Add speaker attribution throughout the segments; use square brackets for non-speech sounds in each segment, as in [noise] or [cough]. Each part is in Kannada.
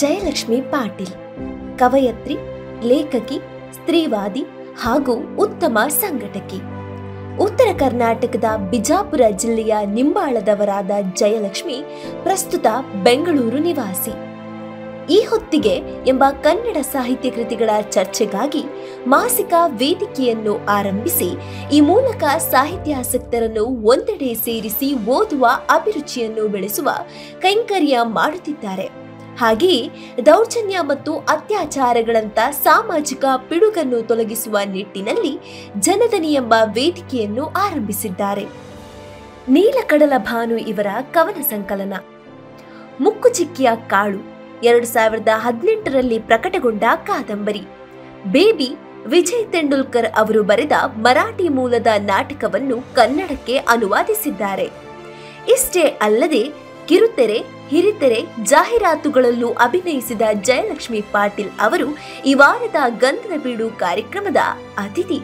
Speaker 1: ಜಯಲಕ್ಷ್ಮಿ ಪಾಟೀಲ್ ಕವಯತ್ರಿ ಲೇಖಕಿ ಸ್ತ್ರೀವಾದಿ ಹಾಗೂ ಉತ್ತಮ ಸಂಘಟಕಿ ಉತ್ತರ ಕರ್ನಾಟಕದ ಬಿಜಾಪುರ ಜಿಲ್ಲೆಯ ನಿಂಬಾಳದವರಾದ ಜಯಲಕ್ಷ್ಮಿ ಪ್ರಸ್ತುತ ಬೆಂಗಳೂರು ನಿವಾಸಿ ಈ ಹೊತ್ತಿಗೆ ಎಂಬ ಕನ್ನಡ ಸಾಹಿತ್ಯ ಕೃತಿಗಳ ಚರ್ಚೆಗಾಗಿ ಮಾಸಿಕ ವೇದಿಕೆಯನ್ನು ಆರಂಭಿಸಿ ಈ ಮೂಲಕ ಸಾಹಿತ್ಯಾಸಕ್ತರನ್ನು ಒಂದೆಡೆ ಸೇರಿಸಿ ಓದುವ ಅಭಿರುಚಿಯನ್ನು ಬೆಳೆಸುವ ಕೈಂಕರ್ಯ ಮಾಡುತ್ತಿದ್ದಾರೆ ಹಾಗೆಯೇ ದೌರ್ಜನ್ಯ ಮತ್ತು ಅತ್ಯಾಚಾರಗಳಂತ ಸಾಮಾಜಿಕ ಪಿಡುಗನ್ನು ತೊಲಗಿಸುವ ನಿಟ್ಟಿನಲ್ಲಿ ಜನದನಿ ಎಂಬ ವೇದಿಕೆಯನ್ನು ಆರಂಭಿಸಿದ್ದಾರೆ ನೀಲಕಡಲ ಭಾನು ಇವರ ಕವನ ಸಂಕಲನ ಮುಕ್ಕುಚಿಕ್ಕಿಯ ಕಾಳು ಎರಡು ಸಾವಿರದ ಹದಿನೆಂಟರಲ್ಲಿ ಪ್ರಕಟಗೊಂಡ ಕಾದಂಬರಿ ಬೇಬಿ ವಿಜಯ್ ತೆಂಡೂಲ್ಕರ್ ಅವರು ಬರೆದ ಮರಾಠಿ ಮೂಲದ ನಾಟಕವನ್ನು ಕನ್ನಡಕ್ಕೆ ಅನುವಾದಿಸಿದ್ದಾರೆ ಇಷ್ಟೇ ಅಲ್ಲದೆ ಕಿರುತೆರೆ ಹಿರಿತೆರೆ ಜಾಹೀರಾತುಗಳಲ್ಲೂ ಅಭಿನಯಿಸಿದ ಜಯಲಕ್ಷ್ಮಿ ಪಾಟೀಲ್ ಅವರು ಈ ವಾರದ ಗಂಧದ ಬೀಡು ಕಾರ್ಯಕ್ರಮದ ಅತಿಥಿ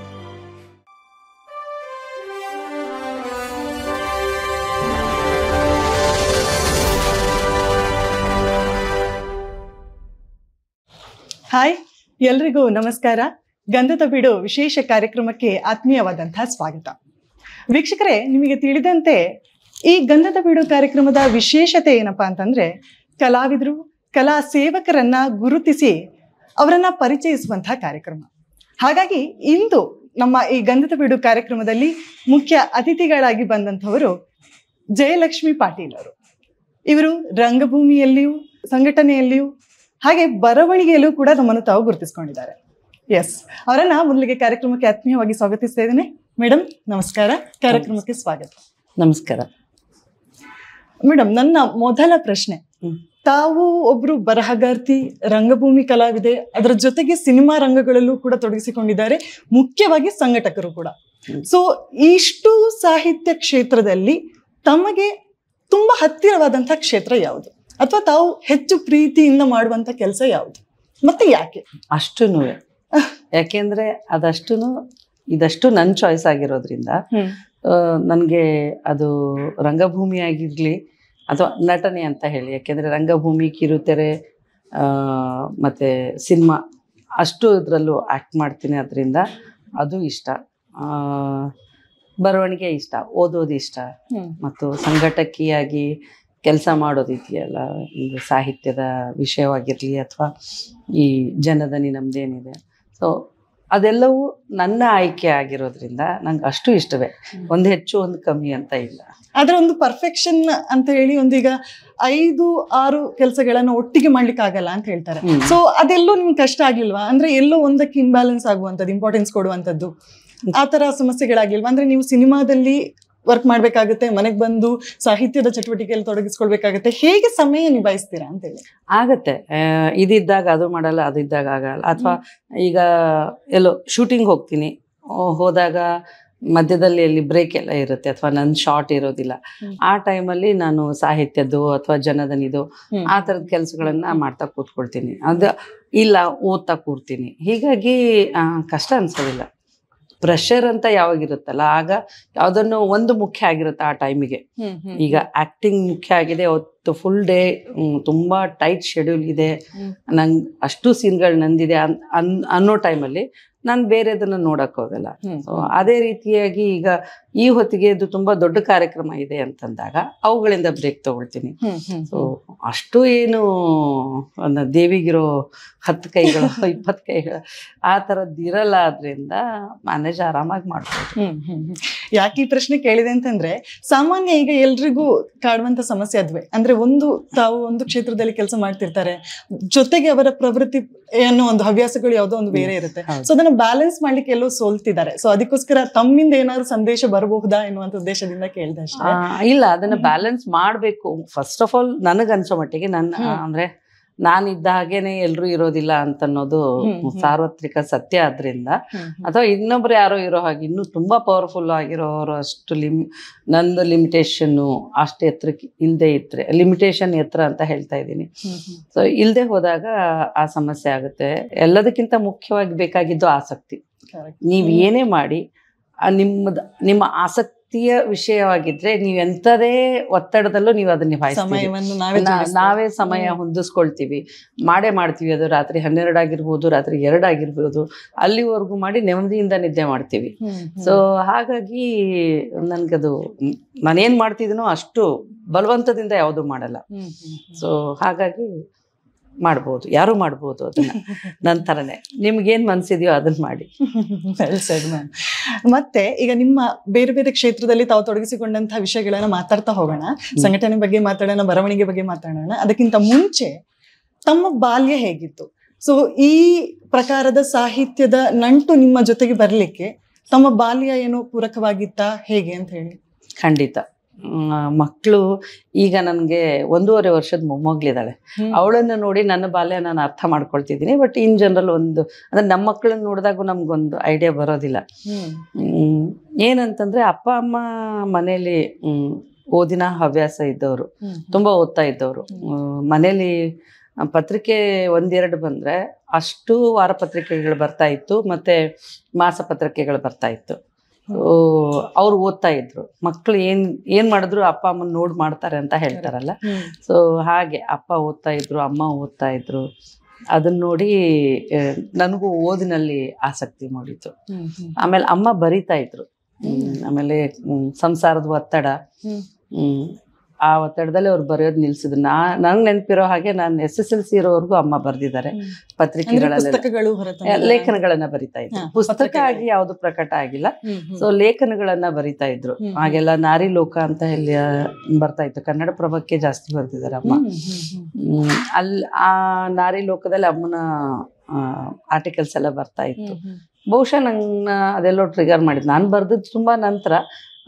Speaker 2: ಹಾಯ್ ಎಲ್ರಿಗೂ ನಮಸ್ಕಾರ ಗಂಧದ ಬೀಡು ವಿಶೇಷ ಕಾರ್ಯಕ್ರಮಕ್ಕೆ ಆತ್ಮೀಯವಾದಂತಹ ಸ್ವಾಗತ ವೀಕ್ಷಕರೇ ನಿಮಗೆ ತಿಳಿದಂತೆ ಈ ಗಂಧದ ಬೀಡು ಕಾರ್ಯಕ್ರಮದ ವಿಶೇಷತೆ ಏನಪ್ಪಾ ಅಂತಂದ್ರೆ ಕಲಾವಿದರು ಕಲಾ ಸೇವಕರನ್ನ ಗುರುತಿಸಿ ಅವರನ್ನ ಪರಿಚಯಿಸುವಂತಹ ಕಾರ್ಯಕ್ರಮ ಹಾಗಾಗಿ ಇಂದು ನಮ್ಮ ಈ ಗಂಧದ ಬೀಡು ಕಾರ್ಯಕ್ರಮದಲ್ಲಿ ಮುಖ್ಯ ಅತಿಥಿಗಳಾಗಿ ಬಂದಂಥವರು ಜಯಲಕ್ಷ್ಮಿ ಪಾಟೀಲ್ ಅವರು ಇವರು ರಂಗಭೂಮಿಯಲ್ಲಿಯೂ ಸಂಘಟನೆಯಲ್ಲಿಯೂ ಹಾಗೆ ಬರವಣಿಗೆಯಲ್ಲೂ ಕೂಡ ನಮ್ಮನ್ನು ತಾವು ಗುರುತಿಸ್ಕೊಂಡಿದ್ದಾರೆ ಎಸ್ ಅವರನ್ನ ಮೊದಲಿಗೆ ಕಾರ್ಯಕ್ರಮಕ್ಕೆ ಆತ್ಮೀಯವಾಗಿ ಸ್ವಾಗತಿಸ್ತಾ ಇದ್ದೇನೆ ಮೇಡಮ್ ನಮಸ್ಕಾರ ಕಾರ್ಯಕ್ರಮಕ್ಕೆ ಸ್ವಾಗತ ನಮಸ್ಕಾರ ಮೇಡಮ್ ನನ್ನ ಮೊದಲ ಪ್ರಶ್ನೆ ತಾವು ಒಬ್ರು ಬರಹಗಾರ್ತಿ ರಂಗಭೂಮಿ ಕಲಾವಿದೆ ಅದರ ಜೊತೆಗೆ ಸಿನಿಮಾ ರಂಗಗಳಲ್ಲೂ ಕೂಡ ತೊಡಗಿಸಿಕೊಂಡಿದ್ದಾರೆ ಮುಖ್ಯವಾಗಿ ಸಂಘಟಕರು ಕೂಡ ಸೊ ಇಷ್ಟು ಸಾಹಿತ್ಯ ಕ್ಷೇತ್ರದಲ್ಲಿ ತಮಗೆ ತುಂಬಾ ಹತ್ತಿರವಾದಂತಹ ಕ್ಷೇತ್ರ ಯಾವುದು ಅಥವಾ ತಾವು ಹೆಚ್ಚು ಪ್ರೀತಿಯಿಂದ ಮಾಡುವಂತ ಕೆಲಸ ಯಾವುದು ಮತ್ತೆ ಯಾಕೆ ಅಷ್ಟು [laughs] ಯಾಕೆಂದ್ರೆ
Speaker 3: ಅದಷ್ಟು ಇದಷ್ಟು ನನ್ನ ಚಾಯ್ಸ್ ಆಗಿರೋದ್ರಿಂದ ನನಗೆ ಅದು ರಂಗಭೂಮಿ ಆಗಿರ್ಲಿ ಅಥವಾ ನಟನೆ ಅಂತ ಹೇಳಿ ಯಾಕೆಂದರೆ ರಂಗಭೂಮಿ ಕಿರುತೆರೆ ಮತ್ತು ಸಿನಿಮಾ ಅಷ್ಟು ಇದರಲ್ಲೂ ಆ್ಯಕ್ಟ್ ಮಾಡ್ತೀನಿ ಅದರಿಂದ ಅದು ಇಷ್ಟ ಬರವಣಿಗೆ ಇಷ್ಟ ಓದೋದು ಇಷ್ಟ ಮತ್ತು ಸಂಘಟಕಿಯಾಗಿ ಕೆಲಸ ಮಾಡೋದಿದೆಯಲ್ಲ ಒಂದು ಸಾಹಿತ್ಯದ ವಿಷಯವಾಗಿರಲಿ ಅಥವಾ ಈ ಜನದನಿ ನಮ್ದೇನಿದೆ ಸೊ ಅದೆಲ್ಲವೂ ನನ್ನ ಆಯ್ಕೆ ಆಗಿರೋದ್ರಿಂದ ನಂಗೆ ಅಷ್ಟು ಇಷ್ಟವೇ ಒಂದು ಹೆಚ್ಚು ಒಂದು ಕಮ್ಮಿ ಅಂತ ಇಲ್ಲ
Speaker 2: ಆದರೆ ಒಂದು ಪರ್ಫೆಕ್ಷನ್ ಅಂತ ಹೇಳಿ ಒಂದೀಗ ಐದು ಆರು ಕೆಲಸಗಳನ್ನು ಒಟ್ಟಿಗೆ ಮಾಡ್ಲಿಕ್ಕೆ ಆಗಲ್ಲ ಅಂತ ಹೇಳ್ತಾರೆ ಸೊ ಅದೆಲ್ಲೋ ನಿಮ್ಗೆ ಕಷ್ಟ ಆಗಿಲ್ವಾ ಅಂದ್ರೆ ಎಲ್ಲೋ ಒಂದಕ್ಕೆ ಇಂಬ್ಯಾಲೆನ್ಸ್ ಆಗುವಂಥದ್ದು ಇಂಪಾರ್ಟೆನ್ಸ್ ಕೊಡುವಂಥದ್ದು ಆ ಥರ ಸಮಸ್ಯೆಗಳಾಗಿಲ್ವಾ ಅಂದ್ರೆ ನೀವು ಸಿನಿಮಾದಲ್ಲಿ ವರ್ಕ್ ಮಾಡಬೇಕಾಗುತ್ತೆ ಮನೆಗೆ ಬಂದು ಸಾಹಿತ್ಯದ ಚಟುವಟಿಕೆಯಲ್ಲಿ ತೊಡಗಿಸ್ಕೊಳ್ಬೇಕಾಗುತ್ತೆ ಹೇಗೆ ಸಮಯ ನಿಭಾಯಿಸ್ತೀರಾ ಅಂತೇಳಿ
Speaker 3: ಆಗತ್ತೆ ಇದಿದ್ದಾಗ ಅದು ಮಾಡಲ್ಲ ಅದು ಇದ್ದಾಗ ಆಗಲ್ಲ ಅಥವಾ ಈಗ ಎಲ್ಲೋ ಶೂಟಿಂಗ್ ಹೋಗ್ತೀನಿ ಹೋದಾಗ ಮಧ್ಯದಲ್ಲಿ ಅಲ್ಲಿ ಬ್ರೇಕ್ ಎಲ್ಲ ಇರುತ್ತೆ ಅಥವಾ ನನ್ನ ಶಾರ್ಟ್ ಇರೋದಿಲ್ಲ ಆ ಟೈಮಲ್ಲಿ ನಾನು ಸಾಹಿತ್ಯದ್ದು ಅಥವಾ ಜನದನಿದು ಆ ಥರದ ಕೆಲಸಗಳನ್ನ ಮಾಡ್ತಾ ಕೂತ್ಕೊಳ್ತೀನಿ ಅದು ಇಲ್ಲ ಓದ್ತಾ ಕೂರ್ತೀನಿ ಹೀಗಾಗಿ ಕಷ್ಟ ಅನ್ಸೋದಿಲ್ಲ ಪ್ರೆಷರ್ ಅಂತ ಯಾವಾಗಿರುತ್ತಲ್ಲ ಆಗ ಯಾವ್ದನ್ನು ಒಂದು ಮುಖ್ಯ ಆಗಿರುತ್ತೆ ಆ ಟೈಮಿಗೆ ಈಗ ಆಕ್ಟಿಂಗ್ ಮುಖ್ಯ ಆಗಿದೆ ಅವತ್ತು ಫುಲ್ ಡೇ ತುಂಬಾ ಟೈಟ್ ಶೆಡ್ಯೂಲ್ ಇದೆ ನಂಗೆ ಅಷ್ಟು ಸೀನ್ಗಳು ನಂದಿದೆ ಅನ್ ಅನ್ನೋ ಟೈಮಲ್ಲಿ ನಾನು ಬೇರೆದನ್ನ ನೋಡಕ್ ಹೋಗಲ್ಲ ಅದೇ ರೀತಿಯಾಗಿ ಈಗ ಈ ಹೊತ್ತಿಗೆ ಇದು ತುಂಬಾ ದೊಡ್ಡ ಕಾರ್ಯಕ್ರಮ ಇದೆ ಅಂತಂದಾಗ ಅವುಗಳಿಂದ ಬ್ರೇಕ್ ತಗೊಳ್ತೀನಿ ಸೊ ಅಷ್ಟು ಏನು ದೇವಿಗಿರೋ ಹತ್ತು ಕೈಗಳು [laughs] ಇಪ್ಪತ್ತು ಕೈಗಳು ಆ ತರದ್ ಇರಲ್ಲ
Speaker 2: ಆದ್ರಿಂದ ಮ್ಯಾನೇಜ್ ಆರಾಮಾಗಿ ಮಾಡ್ಬೋದು ಯಾಕೆ ಈ ಪ್ರಶ್ನೆ ಕೇಳಿದೆ ಅಂತಂದ್ರೆ ಸಾಮಾನ್ಯ ಈಗ ಎಲ್ರಿಗೂ ಕಾಡುವಂತ ಸಮಸ್ಯೆ ಅದ್ವೆ ಅಂದ್ರೆ ಒಂದು ತಾವು ಒಂದು ಕ್ಷೇತ್ರದಲ್ಲಿ ಕೆಲಸ ಮಾಡ್ತಿರ್ತಾರೆ ಜೊತೆಗೆ ಅವರ ಪ್ರವೃತ್ತಿ ಅನ್ನೋ ಒಂದು ಹವ್ಯಾಸಗಳು ಯಾವುದೋ ಒಂದು ಬೇರೆ ಇರುತ್ತೆ ಸೊ ಅದನ್ನ ಬ್ಯಾಲೆನ್ಸ್ ಮಾಡ್ಲಿಕ್ಕೆ ಎಲ್ಲೋ ಸೋಲ್ತಿದ್ದಾರೆ ಸೊ ಅದಕ್ಕೋಸ್ಕರ ತಮ್ಮಿಂದ ಏನಾದ್ರು ಸಂದೇಶ ಬರಬಹುದಾ ಎನ್ನುವಂತ ಉದ್ದೇಶದಿಂದ ಕೇಳಿದೆ ಇಲ್ಲ ಅದನ್ನ ಬ್ಯಾಲೆನ್ಸ್ ಮಾಡಬೇಕು
Speaker 3: ಫಸ್ಟ್ ಆಫ್ ಆಲ್ ಅನ್ಸೋ
Speaker 2: ಮಟ್ಟಿಗೆ ನನ್ನ ಅಂದ್ರೆ
Speaker 3: ನಾನಿದ್ದ ಹಾಗೇನೆ ಎಲ್ರು ಇರೋದಿಲ್ಲ ಅಂತ ಅನ್ನೋದು ಸಾರ್ವತ್ರಿಕ ಸತ್ಯ ಆದ್ರಿಂದ ಅಥವಾ ಇನ್ನೊಬ್ರು ಯಾರೋ ಇರೋ ಹಾಗೆ ಇನ್ನು ತುಂಬಾ ಪವರ್ಫುಲ್ ಆಗಿರೋರು ಅಷ್ಟು ಲಿಮ್ ನಂದು ಲಿಮಿಟೇಷನ್ನು ಅಷ್ಟು ಎತ್ತರಕ್ಕೆ ಇಲ್ಲದೆ ಇದ್ರೆ ಲಿಮಿಟೇಷನ್ ಎತ್ತರ ಅಂತ ಹೇಳ್ತಾ ಇದ್ದೀನಿ ಸೊ ಇಲ್ಲದೆ ಹೋದಾಗ ಆ ಸಮಸ್ಯೆ ಆಗುತ್ತೆ ಎಲ್ಲದಕ್ಕಿಂತ ಮುಖ್ಯವಾಗಿ ಬೇಕಾಗಿದ್ದು ಆಸಕ್ತಿ ನೀವ್ ಏನೇ ಮಾಡಿ ನಿಮ್ಮದ ನಿಮ್ಮ ಆಸಕ್ತಿಯ ವಿಷಯವಾಗಿದ್ರೆ ನೀವು ಎಂತದೇ ಒತ್ತಡದಲ್ಲೂ ನೀವು ಅದನ್ನ ನಿಭಾಯಿಸ್ತೀವಿ ನಾವೇ ಸಮಯ ಹೊಂದಿಸ್ಕೊಳ್ತೀವಿ ಮಾಡೇ ಮಾಡ್ತೀವಿ ಅದು ರಾತ್ರಿ ಹನ್ನೆರಡು ಆಗಿರ್ಬೋದು ರಾತ್ರಿ ಎರಡು ಆಗಿರ್ಬೋದು ಅಲ್ಲಿವರೆಗೂ ಮಾಡಿ ನೆಮ್ಮದಿಯಿಂದ ನಿದ್ದೆ ಮಾಡ್ತೀವಿ ಸೊ ಹಾಗಾಗಿ ನನ್ಗದು ನಾನೇನ್ ಮಾಡ್ತಿದ್ದೀನೋ ಅಷ್ಟು ಬಲವಂತದಿಂದ ಯಾವುದು ಮಾಡಲ್ಲ ಸೊ ಹಾಗಾಗಿ ಮಾಡ್ಬೋದು ಯಾರು ಮಾಡ್ಬೋದು ಅದನ್ನ [laughs] ನನ್ನ ಥರನೇ ನಿಮ್ಗೇನ್ ಮನ್ಸಿದ್ಯೋ ಅದನ್ನ ಮಾಡಿ
Speaker 2: ಮತ್ತೆ ಈಗ ನಿಮ್ಮ ಬೇರೆ ಬೇರೆ ಕ್ಷೇತ್ರದಲ್ಲಿ ತಾವು ತೊಡಗಿಸಿಕೊಂಡಂತಹ ವಿಷಯಗಳನ್ನ ಮಾತಾಡ್ತಾ ಹೋಗೋಣ ಸಂಘಟನೆ ಬಗ್ಗೆ ಮಾತಾಡೋಣ ಬರವಣಿಗೆ ಬಗ್ಗೆ ಮಾತಾಡೋಣ ಅದಕ್ಕಿಂತ ಮುಂಚೆ ತಮ್ಮ ಬಾಲ್ಯ ಹೇಗಿತ್ತು ಸೊ ಈ ಪ್ರಕಾರದ ಸಾಹಿತ್ಯದ ನಂಟು ನಿಮ್ಮ ಜೊತೆಗೆ ಬರಲಿಕ್ಕೆ ತಮ್ಮ ಬಾಲ್ಯ ಏನು ಪೂರಕವಾಗಿತ್ತಾ ಹೇಗೆ ಅಂತ ಹೇಳಿ
Speaker 3: ಖಂಡಿತ ಮಕ್ಕಳು ಈಗ ನನಗೆ ಒಂದೂವರೆ ವರ್ಷದ ಮೊಮ್ಮಗ್ಲಿದ್ದಾಳೆ ಅವಳನ್ನು ನೋಡಿ ನನ್ನ ಬಾಲ್ಯ ನಾನು ಅರ್ಥ ಮಾಡ್ಕೊಳ್ತಿದ್ದೀನಿ ಬಟ್ ಇನ್ ಜನರಲ್ ಒಂದು ಅಂದ್ರೆ ನಮ್ಮ ಮಕ್ಕಳನ್ನ ನೋಡಿದಾಗ ನಮ್ಗೊಂದು ಐಡಿಯಾ ಬರೋದಿಲ್ಲ ಏನಂತಂದ್ರೆ ಅಪ್ಪ ಅಮ್ಮ ಮನೇಲಿ ಓದಿನ ಹವ್ಯಾಸ ಇದ್ದವರು ತುಂಬಾ ಓದ್ತಾ ಇದ್ದವರು ಮನೇಲಿ ಪತ್ರಿಕೆ ಒಂದೆರಡು ಬಂದ್ರೆ ಅಷ್ಟು ವಾರ ಪತ್ರಿಕೆಗಳು ಬರ್ತಾ ಇತ್ತು ಮತ್ತೆ ಮಾಸ ಪತ್ರಿಕೆಗಳು ಬರ್ತಾ ಇತ್ತು ಅವ್ರು ಓದ್ತಾ ಇದ್ರು ಮಕ್ಳು ಏನ್ ಏನ್ ಮಾಡಿದ್ರು ಅಪ್ಪ ಅಮ್ಮನ ನೋಡ್ ಮಾಡ್ತಾರೆ ಅಂತ ಹೇಳ್ತಾರಲ್ಲ ಸೊ ಹಾಗೆ ಅಪ್ಪ ಓದ್ತಾ ಇದ್ರು ಅಮ್ಮ ಓದ್ತಾ ಇದ್ರು ಅದನ್ನ ನೋಡಿ ನನಗೂ ಓದಿನಲ್ಲಿ ಆಸಕ್ತಿ ಮೂಡಿತು ಆಮೇಲೆ ಅಮ್ಮ ಬರಿತಾ ಇದ್ರು ಆಮೇಲೆ ಸಂಸಾರದ ಒತ್ತಡ ಆ ಒತ್ತಡದಲ್ಲಿ ಅವ್ರು ಬರೆಯೋದು ನಿಲ್ಸಿದ್ರು ನಾ ನಂಗೆ ನೆನಪಿರೋ ಹಾಗೆ ನಾನು ಎಸ್ ಎಸ್ ಎಲ್ ಸಿ ಇರೋವರೆಗೂ ಅಮ್ಮ ಬರೆದಿದ್ದಾರೆ ಪತ್ರಿಕೆಗಳಲ್ಲಿ ಲೇಖನಗಳನ್ನ ಬರಿತಾ ಇದ್ರು ಪುಸ್ತಕ ಆಗಿ ಯಾವ್ದು ಪ್ರಕಟ ಆಗಿಲ್ಲ ಸೊ ಲೇಖನಗಳನ್ನ ಬರಿತಾ ಇದ್ರು ಹಾಗೆಲ್ಲ ನಾರಿ ಲೋಕ ಅಂತ ಹೇಳಿ ಬರ್ತಾ ಇತ್ತು ಕನ್ನಡ ಪ್ರಭಕ್ಕೆ ಜಾಸ್ತಿ ಬರ್ತಿದ್ದಾರೆ ಅಮ್ಮ ಅಲ್ಲಿ ಆ ನಾರಿ ಲೋಕದಲ್ಲಿ ಅಮ್ಮನ ಆರ್ಟಿಕಲ್ಸ್ ಎಲ್ಲ ಬರ್ತಾ ಇತ್ತು ಬಹುಶಃ ನನ್ನ ಅದೆಲ್ಲೋ ಟ್ರಿಗರ್ ಮಾಡಿದ್ದು ನಾನು ಬರ್ದದ್ದು ತುಂಬಾ ನಂತರ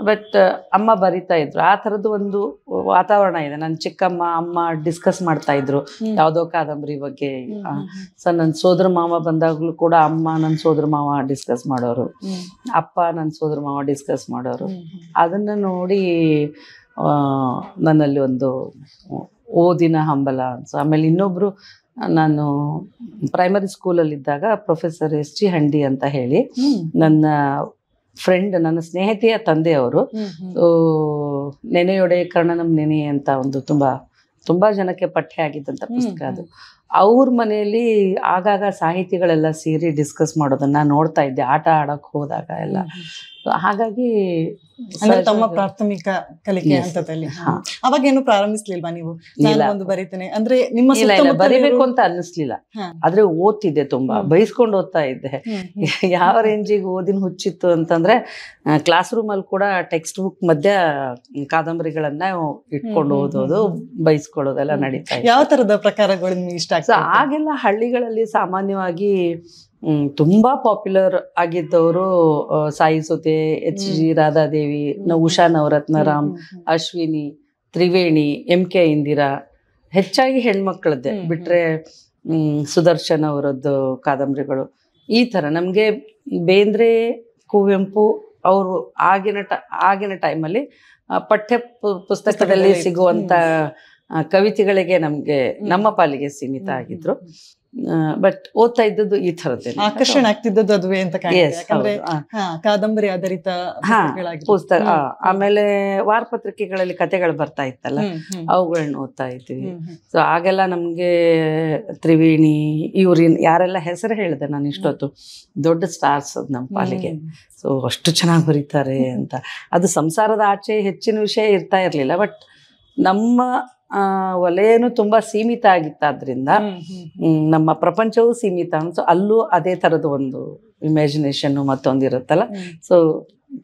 Speaker 3: ಬಟ್ uh, ಅಮ್ಮ ಬರಿತಾ ಇದ್ರು ಆ ಥರದ್ದು ಒಂದು ವಾತಾವರಣ ಇದೆ ನನ್ನ ಚಿಕ್ಕಮ್ಮ ಅಮ್ಮ ಡಿಸ್ಕಸ್ ಮಾಡ್ತಾ ಇದ್ರು ಯಾವುದೋ ಕಾದಂಬರಿ ಬಗ್ಗೆ ಸೊ ನನ್ನ ಸೋದರ ಮಾವ ಬಂದಾಗ್ಲೂ ಕೂಡ ಅಮ್ಮ ನನ್ನ ಸೋದರ ಮಾವ ಡಿಸ್ಕಸ್ ಮಾಡೋರು ಅಪ್ಪ ನನ್ನ ಸೋದರ ಮಾವ ಡಿಸ್ಕಸ್ ಮಾಡೋರು ಅದನ್ನ ನೋಡಿ ನನ್ನಲ್ಲಿ ಒಂದು ಓದಿನ ಹಂಬಲ ಅನ್ಸು ಆಮೇಲೆ ಇನ್ನೊಬ್ರು ನಾನು ಪ್ರೈಮರಿ ಇದ್ದಾಗ ಪ್ರೊಫೆಸರ್ ಎಸ್ ಜಿ ಹಂಡಿ ಅಂತ ಹೇಳಿ ನನ್ನ ಫ್ರೆಂಡ್ ನನ್ನ ಸ್ನೇಹಿತೆಯ ತಂದೆಯವರು ನೆನೆಯೊಡೆ ಕರ್ಣನಂ ನೆನೆ ಅಂತ ಒಂದು ತುಂಬಾ ತುಂಬಾ ಜನಕ್ಕೆ ಪಠ್ಯ ಆಗಿದ್ದಂತ ಪುಸ್ತಕ ಅದು ಅವ್ರ ಮನೆಯಲ್ಲಿ ಆಗಾಗ ಸಾಹಿತಿಗಳೆಲ್ಲ ಸೇರಿ ಡಿಸ್ಕಸ್ ಮಾಡೋದನ್ನ ನೋಡ್ತಾ ಇದ್ದೆ ಆಟ ಆಡಕ್ ಹೋದಾಗ ಎಲ್ಲ ಹಾಗಾಗಿ ತಮ್ಮ
Speaker 2: ಪ್ರಾಥಮಿಕ ಕಲಿಕೆ ಹಂತದಲ್ಲಿ ಅವಾಗೇನು ಪ್ರಾರಂಭಿಸ್ಲಿಲ್ವಾ ನೀವು ಒಂದು ಬರೀತೇನೆ ಅಂದ್ರೆ ನಿಮ್ಮ
Speaker 3: ಬರೀಬೇಕು ಅಂತ ಅನ್ನಿಸ್ಲಿಲ್ಲ ಆದ್ರೆ ಓದ್ತಿದ್ದೆ ತುಂಬಾ ಬೈಸ್ಕೊಂಡು ಓದ್ತಾ ಇದ್ದೆ ಯಾವ ರೇಂಜಿಗೆ ಓದಿನ ಹುಚ್ಚಿತ್ತು ಅಂತಂದ್ರೆ ಕ್ಲಾಸ್ ರೂಮ್ ಅಲ್ಲಿ ಕೂಡ ಟೆಕ್ಸ್ಟ್ ಬುಕ್ ಮಧ್ಯ ಕಾದಂಬರಿಗಳನ್ನ ಇಟ್ಕೊಂಡು ಓದೋದು ಬೈಸ್ಕೊಳ್ಳೋದೆಲ್ಲ ನಡೀತಾ ಯಾವ ತರದ ಪ್ರಕಾರಗಳು ನಿಮ್ಗೆ ಇಷ್ಟ ಸೊ ಆಗೆಲ್ಲ ಹಳ್ಳಿಗಳಲ್ಲಿ ಸಾಮಾನ್ಯವಾಗಿ ತುಂಬಾ ಪಾಪ್ಯುಲರ್ ಆಗಿದ್ದವರು Sai Suthe H G Radhadevi Usha Navaratnaram Ashwini Triveni M K Indira ಹೆಚ್ಚಾಗಿ ಹೆಣ್ಮಕ್ಳದ್ದೆ ಬಿಟ್ರೆ ಸುದರ್ಶನ್ ಅವರದ್ದು ಕಾದಂಬರಿಗಳು ಈ ತರ ನಮ್ಗೆ ಬೇಂದ್ರೆ ಕುವೆಂಪು ಅವರು ಆಗಿನ ಟ ಆಗಿನ ಟೈಮಲ್ಲಿ ಪಠ್ಯ ಪುಸ್ತಕದಲ್ಲಿ ಸಿಗುವಂತ ಕವಿತೆಗಳಿಗೆ ನಮ್ಗೆ ನಮ್ಮ ಪಾಲಿಗೆ ಸೀಮಿತ ಆಗಿದ್ರು ಬಟ್ ಓದ್ತಾ ಇದ್ದದ್ದು ಈ ತರದ ಆಕರ್ಷಣೆ
Speaker 2: ಆಗ್ತಿದ್ದದ್ದು ಅದುವೇ ಅಂತ ಕಾದಂಬರಿ ಆಧಾರಿತ ಪುಸ್ತಕ ಆಮೇಲೆ
Speaker 3: ವಾರ್ಪತ್ರಿಕೆಗಳಲ್ಲಿ ಕತೆಗಳು ಬರ್ತಾ ಇತ್ತಲ್ಲ ಅವುಗಳನ್ನ ಓದ್ತಾ ಇದ್ವಿ ಸೊ ಆಗೆಲ್ಲ ನಮ್ಗೆ ತ್ರಿವೇಣಿ ಇವ್ರಿನ್ ಯಾರೆಲ್ಲ ಹೆಸರು ಹೇಳಿದೆ ನಾನು ಇಷ್ಟೊತ್ತು ದೊಡ್ಡ ಸ್ಟಾರ್ಸ್ ನಮ್ಮ ಪಾಲಿಗೆ ಸೊ ಅಷ್ಟು ಚೆನ್ನಾಗಿ ಬರೀತಾರೆ ಅಂತ ಅದು ಸಂಸಾರದ ಆಚೆ ಹೆಚ್ಚಿನ ವಿಷಯ ಇರ್ತಾ ಇರ್ಲಿಲ್ಲ ಬಟ್ ನಮ್ಮ ಒಲೆಯೂ ತುಂಬಾ ಸೀಮಿತ ಆಗಿತ್ತಾದ್ರಿಂದ ನಮ್ಮ ಪ್ರಪಂಚವೂ ಸೀಮಿತ ಅನ್ಸೋ ಅಲ್ಲೂ ಅದೇ ತರದ ಒಂದು ಇಮ್ಯಾಜಿನೇಷನ್ ಮತ್ತೊಂದಿರುತ್ತಲ್ಲ ಸೊ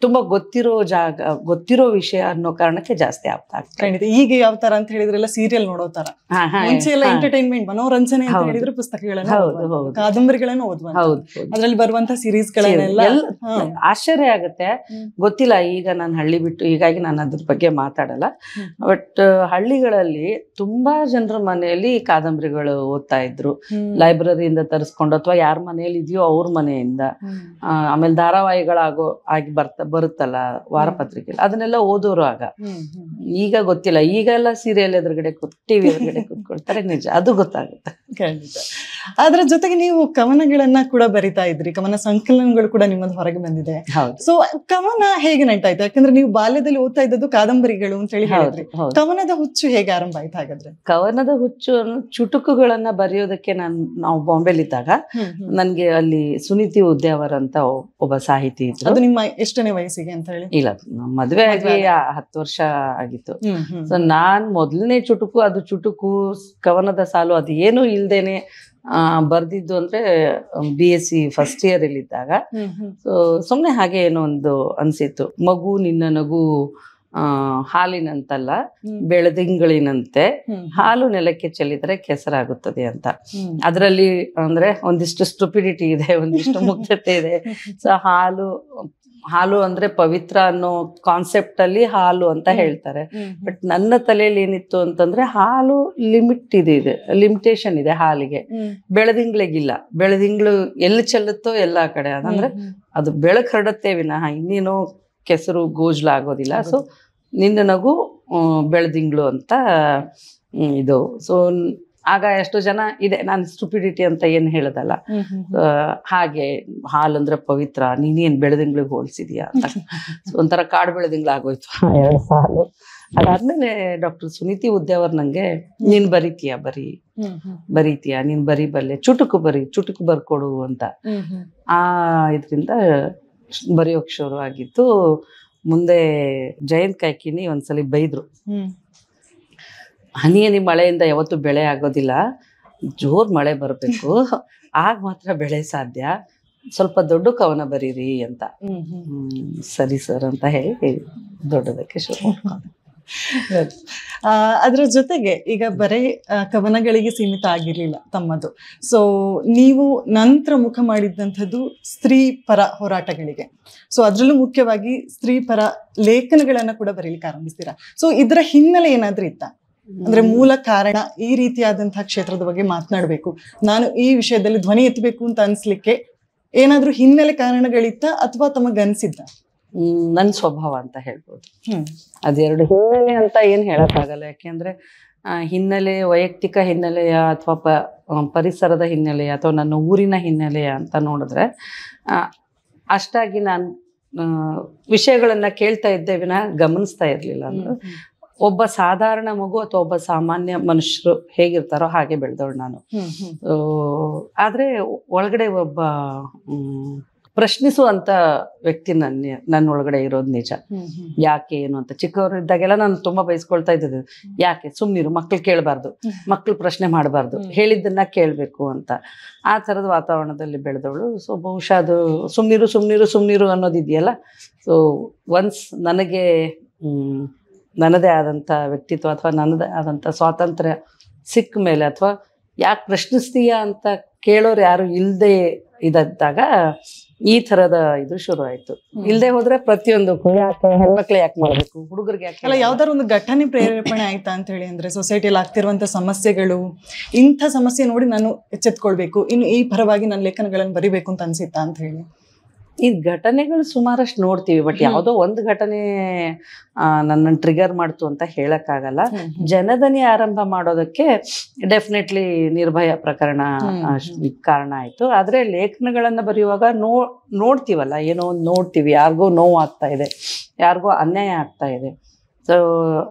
Speaker 3: ತುಂಬಾ ಗೊತ್ತಿರೋ ಜಾಗ ಗೊತ್ತಿರೋ ವಿಷಯ ಅನ್ನೋ ಕಾರಣಕ್ಕೆ
Speaker 2: ಜಾಸ್ತಿ ಆಗ್ತಾ ಖಂಡಿತ ಈಗ ಯಾವ ತರ ಅಂತ ಹೇಳಿದ್ರೆ ಹೇಳಿದ್ರೆಲ್ಲ ಸೀರಿಯಲ್ ನೋಡೋ ತರ ಮುಂಚೆ ಎಲ್ಲ ಎಂಟರ್ಟೈನ್ಮೆಂಟ್ ಮನೋರಂಜನೆ ಅಂತ ಹೇಳಿದ್ರೆ ಪುಸ್ತಕಗಳನ್ನ ಕಾದಂಬರಿಗಳನ್ನ ಹೌದು ಅದ್ರಲ್ಲಿ ಬರುವಂತ ಸೀರೀಸ್
Speaker 3: ಆಶ್ಚರ್ಯ ಆಗುತ್ತೆ ಗೊತ್ತಿಲ್ಲ ಈಗ ನಾನು ಹಳ್ಳಿ ಬಿಟ್ಟು ಹೀಗಾಗಿ ನಾನು ಅದ್ರ ಬಗ್ಗೆ ಮಾತಾಡಲ್ಲ ಬಟ್ ಹಳ್ಳಿಗಳಲ್ಲಿ ತುಂಬಾ ಜನರ ಮನೆಯಲ್ಲಿ ಕಾದಂಬರಿಗಳು ಓದ್ತಾ ಇದ್ರು ಲೈಬ್ರರಿಯಿಂದ ತರಿಸ್ಕೊಂಡು ಅಥವಾ ಯಾರ ಮನೆಯಲ್ಲಿ ಇದೆಯೋ ಅವ್ರ ಮನೆಯಿಂದ ಆಮೇಲೆ ಧಾರಾವಾಹಿಗಳಾಗೋ ಆಗಿ ಬರ್ತಾ ಬರ್ತಾ ಬರುತ್ತಲ್ಲ ವಾರಪತ್ರಿಕೆ ಅದನ್ನೆಲ್ಲ ಓದೋರು ಆಗ ಈಗ ಗೊತ್ತಿಲ್ಲ ಈಗ ಎಲ್ಲ ಸೀರಿಯಲ್ ಎದುರುಗಡೆ ಕೂತ್ ಟಿವಿ ಎದುರುಗಡೆ ಕೂತ್ಕೊಳ್ತಾರೆ ನಿಜ ಅದು ಗೊತ್ತಾಗುತ್ತೆ
Speaker 2: ಅದರ ಜೊತೆಗೆ ನೀವು ಕವನಗಳನ್ನ ಕೂಡ ಬರಿತಾ ಇದ್ರಿ ಕವನ ಸಂಕಲನಗಳು ಕೂಡ ನಿಮ್ಮದು ಹೊರಗೆ ಬಂದಿದೆ ಸೊ ಕವನ ಹೇಗೆ ನಡೀತಾ ಯಾಕಂದ್ರೆ ನೀವು ಬಾಲ್ಯದಲ್ಲಿ ಓದ್ತಾ ಇದ್ದದ್ದು ಕಾದಂಬರಿಗಳು ಅಂತ ಹೇಳಿ ಹೇಳಿದ್ರಿ ಕವನದ ಹುಚ್ಚು ಹೇಗೆ ಆರಂಭ ಆಯ್ತು ಹಾಗಾದ್ರೆ ಕವನದ ಹುಚ್ಚು ಚುಟುಕುಗಳನ್ನ
Speaker 3: ಬರೆಯೋದಕ್ಕೆ ನಾನು ನಾವು ಇದ್ದಾಗ ನನ್ಗೆ ಅಲ್ಲಿ ಸುನೀತಿ ಉದ್ಯಾವರ್ ಅಂತ ಒಬ್ಬ ಸಾಹಿತಿ ಇದ್ರು ಅದು ನಿಮ್ಮ
Speaker 2: ಎಷ್ಟು ಎಷ್ಟನೇ ವಯಸ್ಸಿಗೆ ಅಂತ ಹೇಳಿ ಇಲ್ಲ ಮದ್ವೆ ಆಗಿ ಹತ್ತು ವರ್ಷ
Speaker 3: ಆಗಿತ್ತು ಸೊ ನಾನ್ ಮೊದಲನೇ ಚುಟುಕು ಅದು ಚುಟುಕು ಕವನದ ಸಾಲು ಅದು ಏನು ಇಲ್ದೇನೆ ಬರ್ದಿದ್ದು ಅಂದ್ರೆ B S C first year ಅಲ್ಲಿ ಇದ್ದಾಗ ಸೊ ಸುಮ್ನೆ ಹಾಗೆ ಏನೋ ಒಂದು ಅನ್ಸಿತ್ತು ಮಗು ನಿನ್ನ ನಗು ಹಾಲಿನಂತಲ್ಲ ಬೆಳದಿಂಗಳಿನಂತೆ ಹಾಲು ನೆಲಕ್ಕೆ ಚೆಲ್ಲಿದ್ರೆ ಕೆಸರಾಗುತ್ತದೆ ಅಂತ ಅದರಲ್ಲಿ ಅಂದ್ರೆ ಒಂದಿಷ್ಟು ಸ್ಟುಪಿಡಿಟಿ ಇದೆ ಒಂದಿಷ್ಟು ಮುಗ್ಧತೆ ಇದೆ ಸೊ [laughs] ಹಾಲು ಹಾಲು ಅಂದ್ರೆ ಪವಿತ್ರ ಅನ್ನೋ ಕಾನ್ಸೆಪ್ಟ್ ಅಲ್ಲಿ ಹಾಲು ಅಂತ ಹೇಳ್ತಾರೆ ಬಟ್ ನನ್ನ ತಲೆಯಲ್ಲಿ ಏನಿತ್ತು ಅಂತಂದ್ರೆ ಹಾಲು ಲಿಮಿಟ್ ಇದೆ ಇದೆ ಲಿಮಿಟೇಷನ್ ಇದೆ ಹಾಲಿಗೆ ಬೆಳದಿಂಗ್ಳಿಗಿಲ್ಲ ಬೆಳದಿಂಗ್ಳು ಎಲ್ಲಿ ಚೆಲ್ಲುತ್ತೋ ಎಲ್ಲಾ ಕಡೆ ಅದಂದ್ರೆ ಅದು ಬೆಳಕ್ ಹರಡುತ್ತೆ ವಿನಃ ಇನ್ನೇನೋ ಕೆಸರು ಗೋಜ್ಲ ಆಗೋದಿಲ್ಲ ಸೊ ನಿನ್ನ ನಗು ಬೆಳದಿಂಗ್ಳು ಅಂತ ಇದು ಸೊ ಆಗ ಎಷ್ಟೋ ಜನ ಇದೆ ನಾನು ಸ್ಟುಪಿಡಿಟಿ ಅಂತ ಏನ್ ಹೇಳದಲ್ಲ ಹಾಗೆ ಅಂದ್ರೆ ಪವಿತ್ರ ನೀನೇನ್ ಬೆಳೆದಿಂಗ್ಳಿಗೆ ಹೋಲಿಸಿದ್ಯಾ ಅಂತ [laughs] ಒಂಥರ ಕಾಡು ಬೆಳೆದಿಂಗ್ಳ ಆಗೋಯ್ತು ಅದಾದ್ಮೇಲೆ ಡಾಕ್ಟರ್ ಸುನೀತಿ ಉದ್ಯಾವರ್ ನಂಗೆ ನೀನ್ ಬರೀತಿಯಾ ಬರೀ ಬರೀತಿಯ ನೀನ್ ಬಲ್ಲೆ ಚುಟುಕು ಬರಿ ಚುಟುಕು ಬರ್ಕೊಡು ಅಂತ ಆ ಇದ್ರಿಂದ ಬರೆಯೋಕ್ ಶುರು ಆಗಿತ್ತು ಮುಂದೆ ಜಯಂತ್ ಕಾಯ್ಕಿನಿ ಒಂದ್ಸಲಿ ಬೈದ್ರು ಹನಿ ಹನಿ ಮಳೆಯಿಂದ ಯಾವತ್ತು ಬೆಳೆ ಆಗೋದಿಲ್ಲ ಜೋರ್ ಮಳೆ ಬರಬೇಕು ಆಗ ಮಾತ್ರ ಬೆಳೆ ಸಾಧ್ಯ ಸ್ವಲ್ಪ ದೊಡ್ಡ ಕವನ ಬರೀರಿ ಅಂತ ಸರಿ ಸರ್ ಅಂತ ಹೇಳಿ ದೊಡ್ಡದಕ್ಕೆ ಶುರು
Speaker 2: ಅದರ ಜೊತೆಗೆ ಈಗ ಬರೀ ಕವನಗಳಿಗೆ ಸೀಮಿತ ಆಗಿರ್ಲಿಲ್ಲ ತಮ್ಮದು ಸೊ ನೀವು ನಂತರ ಮುಖ ಮಾಡಿದ್ದಂಥದ್ದು ಸ್ತ್ರೀ ಪರ ಹೋರಾಟಗಳಿಗೆ ಸೊ ಅದ್ರಲ್ಲೂ ಮುಖ್ಯವಾಗಿ ಸ್ತ್ರೀ ಪರ ಲೇಖನಗಳನ್ನು ಕೂಡ ಬರೀಲಿಕ್ಕೆ ಆರಂಭಿಸ್ತೀರಾ ಸೊ ಇದರ ಹಿನ್ನೆಲೆ ಏನಾದ್ರೂ ಇತ್ತಾ ಅಂದ್ರೆ ಮೂಲ ಕಾರಣ ಈ ರೀತಿಯಾದಂತಹ ಕ್ಷೇತ್ರದ ಬಗ್ಗೆ ಮಾತನಾಡಬೇಕು ನಾನು ಈ ವಿಷಯದಲ್ಲಿ ಧ್ವನಿ ಎತ್ತಬೇಕು ಅಂತ ಅನ್ಸ್ಲಿಕ್ಕೆ ಏನಾದ್ರೂ ಹಿನ್ನೆಲೆ ಕಾರಣಗಳಿತ್ತ ಅಥವಾ ತಮಗನ್ಸಿದ್ದ ನನ್ನ ಸ್ವಭಾವ ಅಂತ ಹೇಳ್ಬೋದು
Speaker 3: ಅದೆರಡು ಹಿನ್ನೆಲೆ ಅಂತ ಏನು ಹೇಳಕ್ಕಾಗಲ್ಲ ಯಾಕೆಂದ್ರೆ ಹಿನ್ನೆಲೆ ವೈಯಕ್ತಿಕ ಹಿನ್ನೆಲೆಯ ಅಥವಾ ಪ ಪರಿಸರದ ಹಿನ್ನೆಲೆಯ ಅಥವಾ ನನ್ನ ಊರಿನ ಹಿನ್ನೆಲೆಯ ಅಂತ ನೋಡಿದ್ರೆ ಅಷ್ಟಾಗಿ ನಾನು ವಿಷಯಗಳನ್ನು ಕೇಳ್ತಾ ಇದ್ದೇವಿನ ವಿನ ಗಮನಿಸ್ತಾ ಇರಲಿಲ್ಲ ಒಬ್ಬ ಸಾಧಾರಣ ಮಗು ಅಥವಾ ಒಬ್ಬ ಸಾಮಾನ್ಯ ಮನುಷ್ಯರು ಹೇಗಿರ್ತಾರೋ ಹಾಗೆ ಬೆಳೆದವಳು ನಾನು ಆದ್ರೆ ಒಳಗಡೆ ಒಬ್ಬ ಪ್ರಶ್ನಿಸುವಂತ ವ್ಯಕ್ತಿ ನನ್ನ ನನ್ನ ಒಳಗಡೆ ಇರೋದು ನಿಜ ಯಾಕೆ ಏನು ಅಂತ ಚಿಕ್ಕವರು ಇದ್ದಾಗೆಲ್ಲ ನಾನು ತುಂಬಾ ಬಯಸ್ಕೊಳ್ತಾ ಇದ್ದದ್ದು ಯಾಕೆ ಸುಮ್ಮನಿರು ಮಕ್ಳು ಕೇಳಬಾರ್ದು ಮಕ್ಳು ಪ್ರಶ್ನೆ ಮಾಡಬಾರ್ದು ಹೇಳಿದ್ದನ್ನ ಕೇಳಬೇಕು ಅಂತ ಆ ತರದ ವಾತಾವರಣದಲ್ಲಿ ಬೆಳೆದವಳು ಸೊ ಬಹುಶಃ ಅದು ಸುಮ್ಮನಿರು ಸುಮ್ಮನಿರು ಸುಮ್ಮನಿರು ಅನ್ನೋದಿದೆಯಲ್ಲ ಸೊ ಒನ್ಸ್ ನನಗೆ ನನ್ನದೇ ಆದಂಥ ವ್ಯಕ್ತಿತ್ವ ಅಥವಾ ನನ್ನದೇ ಆದಂಥ ಸ್ವಾತಂತ್ರ್ಯ ಸಿಕ್ಕ ಮೇಲೆ ಅಥವಾ ಯಾಕೆ ಪ್ರಶ್ನಿಸ್ತೀಯ ಅಂತ ಕೇಳೋರು ಯಾರು ಇಲ್ಲದೆ ಇದ್ದಾಗ ಈ ಥರದ ಇದು ಶುರು ಆಯಿತು ಇಲ್ಲದೆ ಹೋದ್ರೆ ಪ್ರತಿಯೊಂದು ಹೆಣ್ಮಕ್ಳು ಯಾಕೆ ಮಾಡಬೇಕು
Speaker 2: ಹುಡುಗರಿಗೆ ಯಾಕೆ ಅಲ್ಲ ಯಾವ್ದಾದ್ರು ಒಂದು ಘಟನೆ ಪ್ರೇರೇಪಣೆ ಆಯ್ತಾ ಅಂತ ಹೇಳಿ ಅಂದ್ರೆ ಸೊಸೈಟಿಯಲ್ಲಿ ಆಗ್ತಿರುವಂತ ಸಮಸ್ಯೆಗಳು ಇಂಥ ಸಮಸ್ಯೆ ನೋಡಿ ನಾನು ಎಚ್ಚೆತ್ಕೊಳ್ಬೇಕು ಇನ್ನು ಈ ಪರವಾಗಿ ನನ್ನ ಲೇಖನಗಳನ್ನು ಬರಿಬೇಕು ಅಂತ ಅನ್ಸಿತ್ತಾ ಅಂತ ಹೇಳಿ
Speaker 3: ಈ ಘಟನೆಗಳು ಸುಮಾರಷ್ಟು ನೋಡ್ತೀವಿ ಬಟ್ ಯಾವುದೋ ಒಂದು ಘಟನೆ ನನ್ನ ಟ್ರಿಗರ್ ಮಾಡ್ತು ಅಂತ ಹೇಳಕ್ಕಾಗಲ್ಲ ಜನದನಿ ಆರಂಭ ಮಾಡೋದಕ್ಕೆ ಡೆಫಿನೆಟ್ಲಿ ನಿರ್ಭಯ ಪ್ರಕರಣ ಕಾರಣ ಆಯ್ತು ಆದ್ರೆ ಲೇಖನಗಳನ್ನ ಬರೆಯುವಾಗ ನೋ ನೋಡ್ತೀವಲ್ಲ ಏನೋ ಒಂದು ನೋಡ್ತೀವಿ ಯಾರಿಗೋ ನೋವು ಆಗ್ತಾ ಇದೆ ಯಾರಿಗೋ ಅನ್ಯಾಯ ಆಗ್ತಾ ಇದೆ ಸೊ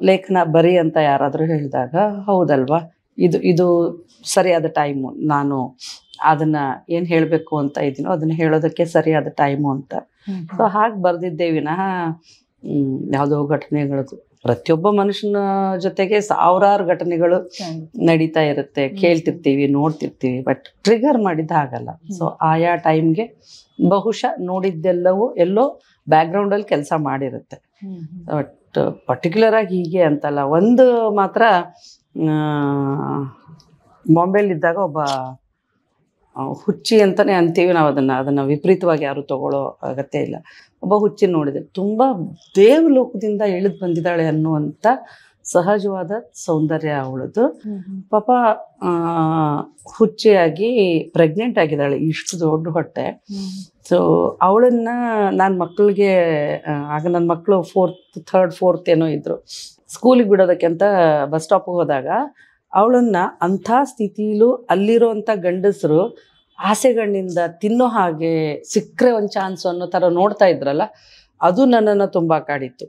Speaker 3: ಲೇಖನ ಬರಿ ಅಂತ ಯಾರಾದ್ರೂ ಹೇಳಿದಾಗ ಹೌದಲ್ವಾ ಇದು ಇದು ಸರಿಯಾದ ಟೈಮು ನಾನು ಅದನ್ನ ಏನ್ ಹೇಳ್ಬೇಕು ಅಂತ ಇದೀನೋ ಅದನ್ನ ಹೇಳೋದಕ್ಕೆ ಸರಿಯಾದ ಟೈಮು ಅಂತ ಸೊ ಹಾಗೆ ಬರ್ದಿದ್ದೆ ವಿನಃ ಯಾವುದೋ ಘಟನೆಗಳದು ಪ್ರತಿಯೊಬ್ಬ ಮನುಷ್ಯನ ಜೊತೆಗೆ ಸಾವಿರಾರು ಘಟನೆಗಳು ನಡೀತಾ ಇರುತ್ತೆ ಕೇಳ್ತಿರ್ತೀವಿ ನೋಡ್ತಿರ್ತೀವಿ ಬಟ್ ಟ್ರಿಗರ್ ಮಾಡಿದ್ದು ಹಾಗಲ್ಲ ಸೊ ಆಯಾ ಟೈಮ್ಗೆ ಬಹುಶಃ ನೋಡಿದ್ದೆಲ್ಲವೂ ಎಲ್ಲೋ ಅಲ್ಲಿ ಕೆಲಸ ಮಾಡಿರುತ್ತೆ ಬಟ್ ಪರ್ಟಿಕ್ಯುಲರ್ ಆಗಿ ಹೀಗೆ ಅಂತಲ್ಲ ಒಂದು ಮಾತ್ರ ಇದ್ದಾಗ ಒಬ್ಬ ಹುಚ್ಚಿ ಅಂತಾನೆ ಅಂತೀವಿ ನಾವು ಅದನ್ನ ಅದನ್ನ ವಿಪರೀತವಾಗಿ ಯಾರು ತಗೊಳ್ಳೋ ಅಗತ್ಯ ಇಲ್ಲ ಒಬ್ಬ ಹುಚ್ಚಿ ನೋಡಿದೆ ತುಂಬ ದೇವಲೋಕದಿಂದ ಇಳಿದು ಬಂದಿದ್ದಾಳೆ ಅನ್ನುವಂಥ ಸಹಜವಾದ ಸೌಂದರ್ಯ ಅವಳದು ಪಾಪ ಹುಚ್ಚಿಯಾಗಿ ಪ್ರೆಗ್ನೆಂಟ್ ಆಗಿದ್ದಾಳೆ ಇಷ್ಟು ದೊಡ್ಡ ಹೊಟ್ಟೆ ಸೊ ಅವಳನ್ನ ನಾನು ಮಕ್ಕಳಿಗೆ ಆಗ ನನ್ನ ಮಕ್ಕಳು ಫೋರ್ತ್ ಥರ್ಡ್ ಫೋರ್ತ್ ಏನೋ ಇದ್ರು ಸ್ಕೂಲಿಗೆ ಬಿಡೋದಕ್ಕೆ ಅಂತ ಬಸ್ ಸ್ಟಾಪ್ಗೆ ಹೋದಾಗ ಅವಳನ್ನ ಅಂಥ ಸ್ಥಿತಿಲೂ ಅಂತ ಗಂಡಸರು ಆಸೆಗಳಿಂದ ತಿನ್ನೋ ಹಾಗೆ ಸಿಕ್ಕರೆ ಒಂದು ಚಾನ್ಸ್ ಅನ್ನೋ ಥರ ನೋಡ್ತಾ ಇದ್ರಲ್ಲ ಅದು ನನ್ನನ್ನು ತುಂಬ ಕಾಡಿತ್ತು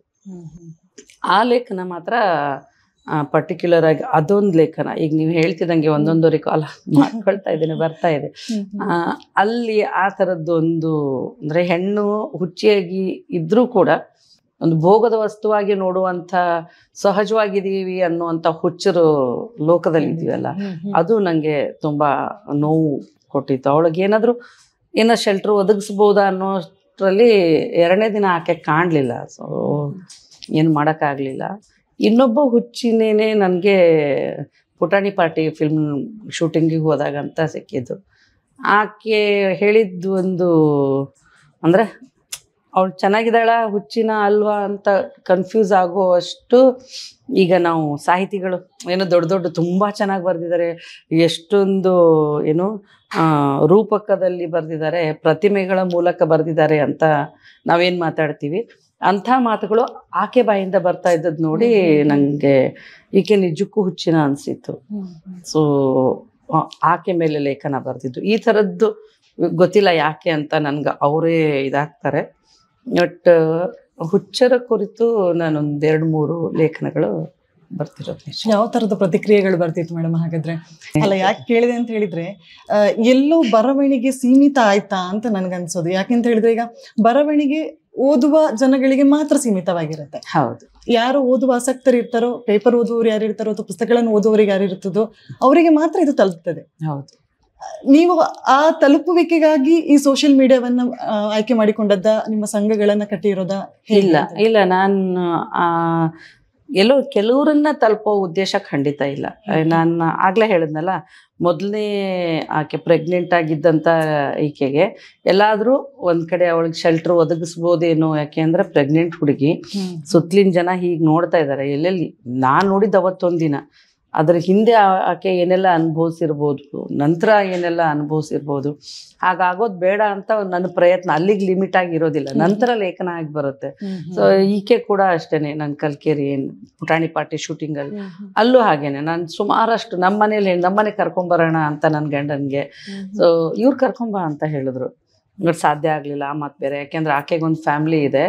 Speaker 3: ಆ ಲೇಖನ ಮಾತ್ರ ಪರ್ಟಿಕ್ಯುಲರ್ ಆಗಿ ಅದೊಂದು ಲೇಖನ ಈಗ ನೀವು ಹೇಳ್ತಿದಂಗೆ ಒಂದೊಂದು ರಿಕಾಲ್ ಮಾಡ್ಕೊಳ್ತಾ ಇದ್ದೀನಿ ಬರ್ತಾ ಇದೆ ಅಲ್ಲಿ ಆ ಒಂದು ಅಂದರೆ ಹೆಣ್ಣು ಹುಚ್ಚಿಯಾಗಿ ಇದ್ರೂ ಕೂಡ ಒಂದು ಭೋಗದ ವಸ್ತುವಾಗಿ ನೋಡುವಂಥ ಸಹಜವಾಗಿದ್ದೀವಿ ಅನ್ನುವಂಥ ಹುಚ್ಚರು ಲೋಕದಲ್ಲಿ ಇದೀವಲ್ಲ ಅದು ನನಗೆ ತುಂಬ ನೋವು ಕೊಟ್ಟಿತ್ತು ಅವಳಿಗೆ ಏನಾದರೂ ಏನೋ ಶೆಲ್ಟರ್ ಒದಗಿಸ್ಬೋದಾ ಅನ್ನೋಷ್ಟರಲ್ಲಿ ಎರಡನೇ ದಿನ ಆಕೆ ಕಾಣಲಿಲ್ಲ ಸೊ ಏನು ಮಾಡೋಕ್ಕಾಗಲಿಲ್ಲ ಇನ್ನೊಬ್ಬ ಹುಚ್ಚಿನೇನೆ ನನಗೆ ಪುಟಾಣಿ ಪಾರ್ಟಿ ಫಿಲ್ಮ್ ಶೂಟಿಂಗಿಗೆ ಹೋದಾಗ ಅಂತ ಸಿಕ್ಕಿದ್ದು ಆಕೆ ಹೇಳಿದ್ದು ಒಂದು ಅಂದರೆ ಅವಳು ಚೆನ್ನಾಗಿದ್ದಾಳ ಹುಚ್ಚಿನ ಅಲ್ವಾ ಅಂತ ಕನ್ಫ್ಯೂಸ್ ಅಷ್ಟು ಈಗ ನಾವು ಸಾಹಿತಿಗಳು ಏನೋ ದೊಡ್ಡ ದೊಡ್ಡ ತುಂಬ ಚೆನ್ನಾಗಿ ಬರೆದಿದ್ದಾರೆ ಎಷ್ಟೊಂದು ಏನು ರೂಪಕದಲ್ಲಿ ಬರೆದಿದ್ದಾರೆ ಪ್ರತಿಮೆಗಳ ಮೂಲಕ ಬರೆದಿದ್ದಾರೆ ಅಂತ ನಾವೇನು ಮಾತಾಡ್ತೀವಿ ಅಂಥ ಮಾತುಗಳು ಆಕೆ ಬಾಯಿಂದ ಬರ್ತಾ ಇದ್ದದ್ದು ನೋಡಿ ನನಗೆ ಈಕೆ ನಿಜಕ್ಕೂ ಹುಚ್ಚಿನ ಅನಿಸಿತ್ತು ಸೊ ಆಕೆ ಮೇಲೆ ಲೇಖನ ಬರೆದಿದ್ದು ಈ ಥರದ್ದು ಗೊತ್ತಿಲ್ಲ ಯಾಕೆ ಅಂತ ನನ್ಗೆ ಅವರೇ ಇದಾಗ್ತಾರೆ ಬಟ್ ಹುಚ್ಚರ ಕುರಿತು ಒಂದೆರಡು ಮೂರು ಲೇಖನಗಳು ಬರ್ತಿರೋದು
Speaker 2: ಯಾವ ತರದ ಪ್ರತಿಕ್ರಿಯೆಗಳು ಬರ್ತಿತ್ತು ಮೇಡಮ್ ಹಾಗಾದ್ರೆ ಅಲ್ಲ ಯಾಕೆ ಕೇಳಿದೆ ಅಂತ ಹೇಳಿದ್ರೆ ಎಲ್ಲೋ ಬರವಣಿಗೆ ಸೀಮಿತ ಆಯ್ತಾ ಅಂತ ಅನ್ಸೋದು ಯಾಕೆಂತ ಹೇಳಿದ್ರೆ ಈಗ ಬರವಣಿಗೆ ಓದುವ ಜನಗಳಿಗೆ ಮಾತ್ರ ಸೀಮಿತವಾಗಿರುತ್ತೆ ಹೌದು ಯಾರು ಓದುವ ಆಸಕ್ತರು ಇರ್ತಾರೋ ಪೇಪರ್ ಓದುವವರು ಯಾರು ಇರ್ತಾರೋ ಅಥವಾ ಪುಸ್ತಕಗಳನ್ನು ಓದುವವರಿಗೆ ಯಾರು ಇರ್ತದೋ ಅವರಿಗೆ ಮಾತ್ರ ಇದು ತಲುಪ್ತದೆ ಹೌದು ನೀವು ಆ ತಲುಪುವಿಕೆಗಾಗಿ ಈ ಸೋಷಿಯಲ್ ಮೀಡಿಯಾವನ್ನ ಆಯ್ಕೆ ಮಾಡಿಕೊಂಡದ್ದ ನಿಮ್ಮ ಸಂಘಗಳನ್ನ ಕಟ್ಟಿರೋದ ಇಲ್ಲ
Speaker 3: ಇಲ್ಲ ನಾನು ಎಲ್ಲೋ ಕೆಲವರನ್ನ ತಲುಪೋ ಉದ್ದೇಶ ಖಂಡಿತ ಇಲ್ಲ ನಾನು ಆಗ್ಲೇ ಹೇಳಿದ್ನಲ್ಲ ಮೊದಲನೇ ಆಕೆ ಪ್ರೆಗ್ನೆಂಟ್ ಆಗಿದ್ದಂಥ ಈಕೆಗೆ ಎಲ್ಲಾದರೂ ಒಂದು ಕಡೆ ಅವಳಿಗೆ ಶೆಲ್ಟರ್ ಒದಗಿಸ್ಬೋದೇನೋ ಯಾಕೆ ಅಂದರೆ ಪ್ರೆಗ್ನೆಂಟ್ ಹುಡುಗಿ ಸುತ್ತಲಿನ ಜನ ಹೀಗೆ ನೋಡ್ತಾ ಇದ್ದಾರೆ ಎಲ್ಲೆಲ್ಲಿ ನಾನು ನೋಡಿದ್ದು ಅವತ್ತೊಂದಿನ ಅದರ ಹಿಂದೆ ಆಕೆ ಏನೆಲ್ಲ ಅನುಭವಿಸಿರ್ಬೋದು ನಂತರ ಏನೆಲ್ಲ ಅನುಭವಿಸಿರ್ಬೋದು ಹಾಗಾಗೋದು ಬೇಡ ಅಂತ ನನ್ನ ಪ್ರಯತ್ನ ಅಲ್ಲಿಗೆ ಲಿಮಿಟ್ ಆಗಿರೋದಿಲ್ಲ ನಂತರ ಲೇಖನ ಆಗಿ ಬರುತ್ತೆ ಸೊ ಈಕೆ ಕೂಡ ಅಷ್ಟೇನೆ ನನ್ನ ಕಲ್ಕೇರಿ ಏನು ಪುಟಾಣಿ ಪಾಟಿ ಶೂಟಿಂಗಲ್ಲಿ ಅಲ್ಲೂ ಹಾಗೇನೆ ನಾನು ಸುಮಾರಷ್ಟು ನಮ್ಮ ಮನೇಲಿ ನಮ್ಮನೆ ಕರ್ಕೊಂಬರೋಣ ಅಂತ ನನ್ನ ಗಂಡನಿಗೆ ಸೊ ಇವ್ರು ಕರ್ಕೊಂಬ ಅಂತ ಹೇಳಿದ್ರು ಅಂಗಡಿ ಸಾಧ್ಯ ಆಗಲಿಲ್ಲ ಮತ್ತು ಬೇರೆ ಯಾಕೆಂದ್ರೆ ಆಕೆಗೆ ಒಂದು ಫ್ಯಾಮಿಲಿ ಇದೆ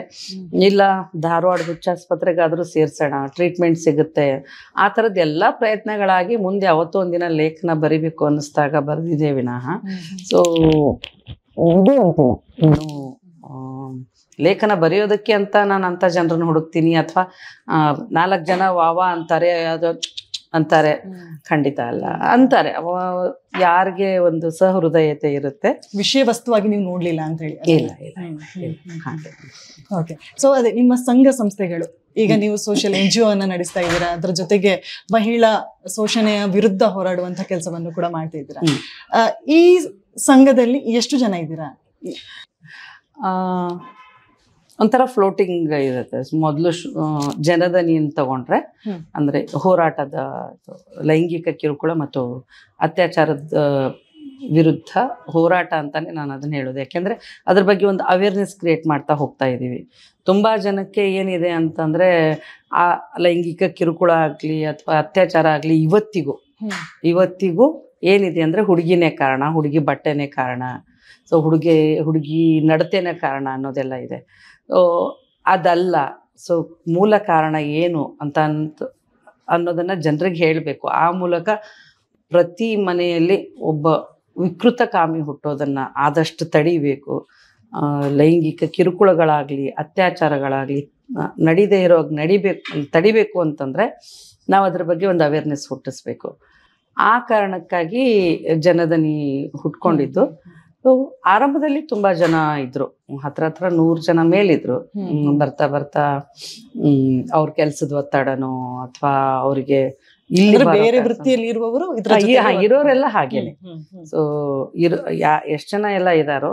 Speaker 3: ಇಲ್ಲ ಧಾರವಾಡ ಹುಚ್ಚಾಸ್ಪತ್ರೆಗಾದರೂ ಸೇರ್ಸೋಣ ಟ್ರೀಟ್ಮೆಂಟ್ ಸಿಗುತ್ತೆ ಆ ಥರದ್ದು ಎಲ್ಲ ಪ್ರಯತ್ನಗಳಾಗಿ ಮುಂದೆ ಅವತ್ತು ಒಂದಿನ ಲೇಖನ ಬರಿಬೇಕು ಅನ್ನಿಸ್ದಾಗ ಬರೆದಿದೆ ವಿನಃ ಸೊ ಇದು ಇನ್ನು ಲೇಖನ ಬರೆಯೋದಕ್ಕೆ ಅಂತ ನಾನು ಅಂತ ಜನರನ್ನ ಹುಡುಕ್ತೀನಿ ಅಥವಾ ನಾಲ್ಕು ಜನ ವಾವಾ ಅಂತಾರೆ ಅದು ಅಂತಾರೆ ಖಂಡಿತ ಅಲ್ಲ ಅಂತಾರೆ
Speaker 2: ಯಾರಿಗೆ ಒಂದು ಸಹೃದಯತೆ ಇರುತ್ತೆ ವಿಷಯ ವಸ್ತುವಾಗಿ ನೀವು ನೋಡ್ಲಿಲ್ಲ ಅಂತ ಹೇಳಿ ಸೊ ಅದೇ ನಿಮ್ಮ ಸಂಘ ಸಂಸ್ಥೆಗಳು ಈಗ ನೀವು ಸೋಷಿಯಲ್ ಎನ್ ಜಿ ಒ ಅನ್ನ ನಡೆಸ್ತಾ ಇದ್ದೀರಾ ಅದ್ರ ಜೊತೆಗೆ ಮಹಿಳಾ ಶೋಷಣೆಯ ವಿರುದ್ಧ ಹೋರಾಡುವಂತ ಕೆಲಸವನ್ನು ಕೂಡ ಮಾಡ್ತಾ ಇದ್ದೀರಾ ಈ ಸಂಘದಲ್ಲಿ ಎಷ್ಟು ಜನ ಇದ್ದೀರಾ
Speaker 3: ಒಂಥರ ಫ್ಲೋಟಿಂಗ್ ಇರುತ್ತೆ ಮೊದಲು ಜನದ ನೀನ್ ತಗೊಂಡ್ರೆ ಅಂದ್ರೆ ಹೋರಾಟದ ಲೈಂಗಿಕ ಕಿರುಕುಳ ಮತ್ತು ಅತ್ಯಾಚಾರದ ವಿರುದ್ಧ ಹೋರಾಟ ಅಂತಾನೆ ನಾನು ಅದನ್ನ ಹೇಳೋದು ಯಾಕಂದ್ರೆ ಅದ್ರ ಬಗ್ಗೆ ಒಂದು ಅವೇರ್ನೆಸ್ ಕ್ರಿಯೇಟ್ ಮಾಡ್ತಾ ಹೋಗ್ತಾ ಇದ್ದೀವಿ ತುಂಬಾ ಜನಕ್ಕೆ ಏನಿದೆ ಅಂತಂದ್ರೆ ಆ ಲೈಂಗಿಕ ಕಿರುಕುಳ ಆಗಲಿ ಅಥವಾ ಅತ್ಯಾಚಾರ ಆಗಲಿ ಇವತ್ತಿಗೂ ಇವತ್ತಿಗೂ ಏನಿದೆ ಅಂದ್ರೆ ಹುಡುಗಿನೇ ಕಾರಣ ಹುಡುಗಿ ಬಟ್ಟೆನೇ ಕಾರಣ ಸೊ ಹುಡುಗಿ ಹುಡುಗಿ ನಡತೆನೇ ಕಾರಣ ಅನ್ನೋದೆಲ್ಲ ಇದೆ ಅದಲ್ಲ ಸೊ ಮೂಲ ಕಾರಣ ಏನು ಅಂತ ಅಂತ ಅನ್ನೋದನ್ನು ಜನರಿಗೆ ಹೇಳಬೇಕು ಆ ಮೂಲಕ ಪ್ರತಿ ಮನೆಯಲ್ಲಿ ಒಬ್ಬ ವಿಕೃತ ಕಾಮಿ ಹುಟ್ಟೋದನ್ನು ಆದಷ್ಟು ತಡಿಬೇಕು ಲೈಂಗಿಕ ಕಿರುಕುಳಗಳಾಗಲಿ ಅತ್ಯಾಚಾರಗಳಾಗಲಿ ನಡೀದೇ ಇರೋ ನಡಿಬೇಕು ತಡಿಬೇಕು ಅಂತಂದರೆ ನಾವು ಅದ್ರ ಬಗ್ಗೆ ಒಂದು ಅವೇರ್ನೆಸ್ ಹುಟ್ಟಿಸ್ಬೇಕು ಆ ಕಾರಣಕ್ಕಾಗಿ ಜನದನಿ ಹುಟ್ಕೊಂಡಿದ್ದು ಆರಂಭದಲ್ಲಿ ತುಂಬಾ ಜನ ಇದ್ರು ಹತ್ರ ಹತ್ರ ನೂರ್ ಜನ ಮೇಲಿದ್ರು ಬರ್ತಾ ಬರ್ತಾ ಅವ್ರ ಕೆಲ್ಸದ ಒತ್ತಡನೋ ಅಥವಾ ಅವ್ರಿಗೆ ಇಲ್ಲಿ ಬೇರೆ ವೃತ್ತಿಯಲ್ಲಿ
Speaker 2: ಇರುವವರು ಇರೋರೆಲ್ಲ ಹಾಗೇನೆ
Speaker 3: ಸೊ ಇರೋ ಯಾ ಎಷ್ಟು ಜನ ಎಲ್ಲ ಇದಾರೋ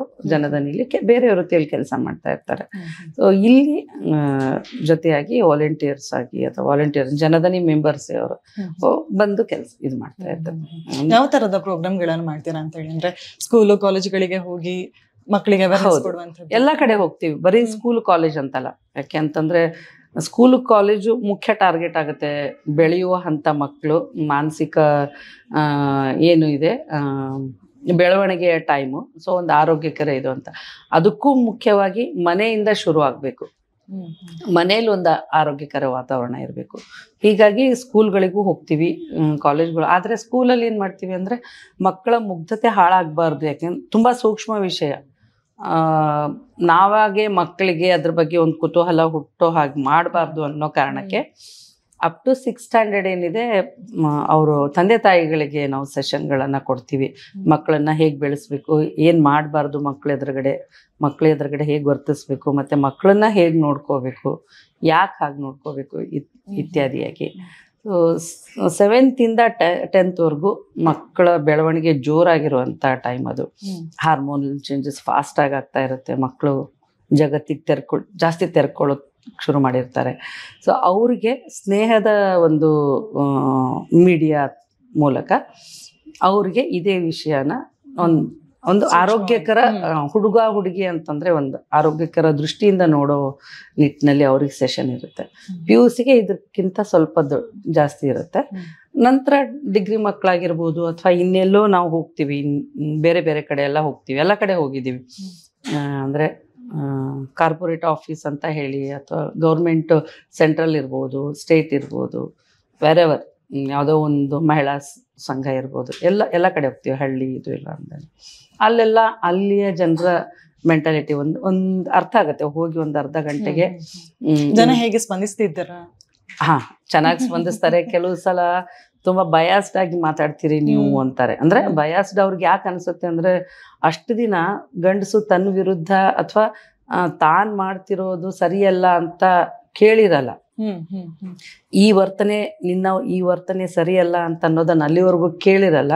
Speaker 3: ಇಲ್ಲಿ ಬೇರೆ ವೃತ್ತಿಯಲ್ಲಿ ಕೆಲಸ ಮಾಡ್ತಾ ಇರ್ತಾರೆ ಸೊ ಇಲ್ಲಿ ಜೊತೆಯಾಗಿ ವಾಲಂಟಿಯರ್ಸ್ ಆಗಿ ಅಥವಾ ವಾಲಂಟಿಯರ್ ಜನದನಿ ಮೆಂಬರ್ಸ್ ಅವರು
Speaker 2: ಬಂದು ಕೆಲಸ ಇದು ಮಾಡ್ತಾ ಇರ್ತಾರೆ ಯಾವ ತರದ ಪ್ರೋಗ್ರಾಮ್ ಪ್ರೋಗ್ರಾಮ್ಗಳನ್ನು ಮಾಡ್ತೀರಾ ಅಂತ ಹೇಳಿ ಅಂದ್ರೆ
Speaker 3: ಸ್ಕೂಲು ಕಾಲೇಜ್ಗಳಿಗೆ ಹೋಗಿ
Speaker 2: ಮಕ್ಕಳಿಗೆ ಎಲ್ಲಾ
Speaker 3: ಕಡೆ ಹೋಗ್ತೀವಿ ಬರೀ ಸ್ಕೂಲ್ ಕಾಲೇಜ್ ಅಂತಲ್ಲ ಯಾಕೆ ಅಂತಂದ್ರೆ ಸ್ಕೂಲು ಕಾಲೇಜು ಮುಖ್ಯ ಟಾರ್ಗೆಟ್ ಆಗುತ್ತೆ ಬೆಳೆಯುವ ಹಂತ ಮಕ್ಕಳು ಮಾನಸಿಕ ಏನು ಇದೆ ಬೆಳವಣಿಗೆಯ ಟೈಮು ಸೊ ಒಂದು ಆರೋಗ್ಯಕರ ಇದು ಅಂತ ಅದಕ್ಕೂ ಮುಖ್ಯವಾಗಿ ಮನೆಯಿಂದ ಶುರು ಆಗಬೇಕು ಮನೇಲಿ ಒಂದು ಆರೋಗ್ಯಕರ ವಾತಾವರಣ ಇರಬೇಕು ಹೀಗಾಗಿ ಸ್ಕೂಲ್ಗಳಿಗೂ ಹೋಗ್ತೀವಿ ಕಾಲೇಜ್ಗಳು ಆದರೆ ಸ್ಕೂಲಲ್ಲಿ ಏನು ಮಾಡ್ತೀವಿ ಅಂದರೆ ಮಕ್ಕಳ ಮುಗ್ಧತೆ ಹಾಳಾಗಬಾರ್ದು ಯಾಕೆಂದ್ರೆ ತುಂಬ ಸೂಕ್ಷ್ಮ ವಿಷಯ ನಾವಾಗೆ ಮಕ್ಕಳಿಗೆ ಅದ್ರ ಬಗ್ಗೆ ಒಂದು ಕುತೂಹಲ ಹುಟ್ಟೋ ಹಾಗೆ ಮಾಡಬಾರ್ದು ಅನ್ನೋ ಕಾರಣಕ್ಕೆ ಅಪ್ ಟು ಸಿಕ್ಸ್ ಸ್ಟ್ಯಾಂಡರ್ಡ್ ಏನಿದೆ ಅವರು ತಂದೆ ತಾಯಿಗಳಿಗೆ ನಾವು ಸೆಷನ್ಗಳನ್ನು ಕೊಡ್ತೀವಿ ಮಕ್ಕಳನ್ನು ಹೇಗೆ ಬೆಳೆಸ್ಬೇಕು ಏನು ಮಾಡಬಾರ್ದು ಮಕ್ಕಳ ಎದುರುಗಡೆ ಮಕ್ಕಳ ಎದುರುಗಡೆ ಹೇಗೆ ವರ್ತಿಸ್ಬೇಕು ಮತ್ತು ಮಕ್ಕಳನ್ನ ಹೇಗೆ ನೋಡ್ಕೋಬೇಕು ಯಾಕೆ ಹಾಗೆ ನೋಡ್ಕೋಬೇಕು ಇತ್ಯಾದಿಯಾಗಿ ಸೆವೆಂತಿಂದ ಟೆಂತ್ವರೆಗೂ ಮಕ್ಕಳ ಬೆಳವಣಿಗೆ ಜೋರಾಗಿರುವಂಥ ಟೈಮ್ ಅದು ಹಾರ್ಮೋನ್ ಚೇಂಜಸ್ ಫಾಸ್ಟಾಗಿ ಆಗ್ತಾ ಇರುತ್ತೆ ಮಕ್ಕಳು ಜಗತ್ತಿಗೆ ತೆರ್ಕೊಳ್ ಜಾಸ್ತಿ ತೆರ್ಕೊಳ್ಳೋಕೆ ಶುರು ಮಾಡಿರ್ತಾರೆ ಸೊ ಅವ್ರಿಗೆ ಸ್ನೇಹದ ಒಂದು ಮೀಡಿಯಾ ಮೂಲಕ ಅವ್ರಿಗೆ ಇದೇ ವಿಷಯನ ಒಂದು ಒಂದು ಆರೋಗ್ಯಕರ ಹುಡುಗ ಹುಡುಗಿ ಅಂತಂದ್ರೆ ಒಂದು ಆರೋಗ್ಯಕರ ದೃಷ್ಟಿಯಿಂದ ನೋಡೋ ನಿಟ್ಟಿನಲ್ಲಿ ಅವ್ರಿಗೆ ಸೆಷನ್ ಇರುತ್ತೆ ಪಿ ಯು ಸಿಗೆ ಇದಕ್ಕಿಂತ ಸ್ವಲ್ಪ ಜಾಸ್ತಿ ಇರುತ್ತೆ ನಂತರ ಡಿಗ್ರಿ ಮಕ್ಕಳಾಗಿರ್ಬೋದು ಅಥವಾ ಇನ್ನೆಲ್ಲೋ ನಾವು ಹೋಗ್ತೀವಿ ಬೇರೆ ಬೇರೆ ಕಡೆ ಎಲ್ಲ ಹೋಗ್ತೀವಿ ಎಲ್ಲ ಕಡೆ ಹೋಗಿದ್ದೀವಿ ಅಂದ್ರೆ ಕಾರ್ಪೊರೇಟ್ ಆಫೀಸ್ ಅಂತ ಹೇಳಿ ಅಥವಾ ಗೌರ್ಮೆಂಟ್ ಸೆಂಟ್ರಲ್ ಇರ್ಬೋದು ಸ್ಟೇಟ್ ಇರ್ಬೋದು ವೆರೆವರ್ ಯಾವುದೋ ಒಂದು ಮಹಿಳಾ ಸಂಘ ಇರ್ಬೋದು ಎಲ್ಲ ಎಲ್ಲ ಕಡೆ ಹೋಗ್ತೀವಿ ಹಳ್ಳಿ ಇದು ಇಲ್ಲ ಅಂದ್ರೆ ಅಲ್ಲೆಲ್ಲ ಅಲ್ಲಿಯ ಜನರ ಮೆಂಟಾಲಿಟಿ ಒಂದು ಒಂದು ಅರ್ಥ ಆಗುತ್ತೆ ಹೋಗಿ ಒಂದು ಅರ್ಧ ಗಂಟೆಗೆ ಜನ ಹೇಗೆ
Speaker 2: ಸ್ಪಂದಿಸ್ತಿದ್ದಾರೆ
Speaker 3: ಹಾ ಚೆನ್ನಾಗಿ ಸ್ಪಂದಿಸ್ತಾರೆ ಕೆಲವು ಸಲ ತುಂಬಾ ಬಯಾಸ್ಡ್ ಆಗಿ ಮಾತಾಡ್ತೀರಿ ನೀವು ಅಂತಾರೆ ಅಂದ್ರೆ ಬಯಾಸ್ಡ್ ಅವ್ರಿಗೆ ಯಾಕೆ ಅನ್ಸುತ್ತೆ ಅಂದ್ರೆ ಅಷ್ಟು ದಿನ ಗಂಡಸು ತನ್ನ ವಿರುದ್ಧ ಅಥವಾ ತಾನ್ ಮಾಡ್ತಿರೋದು ಸರಿಯಲ್ಲ ಅಂತ ಕೇಳಿರಲ್ಲ ಈ ವರ್ತನೆ ನಿನ್ನ ಈ ವರ್ತನೆ ಸರಿಯಲ್ಲ ಅಂತ ಅನ್ನೋದನ್ನ ಅಲ್ಲಿವರೆಗೂ ಕೇಳಿರಲ್ಲ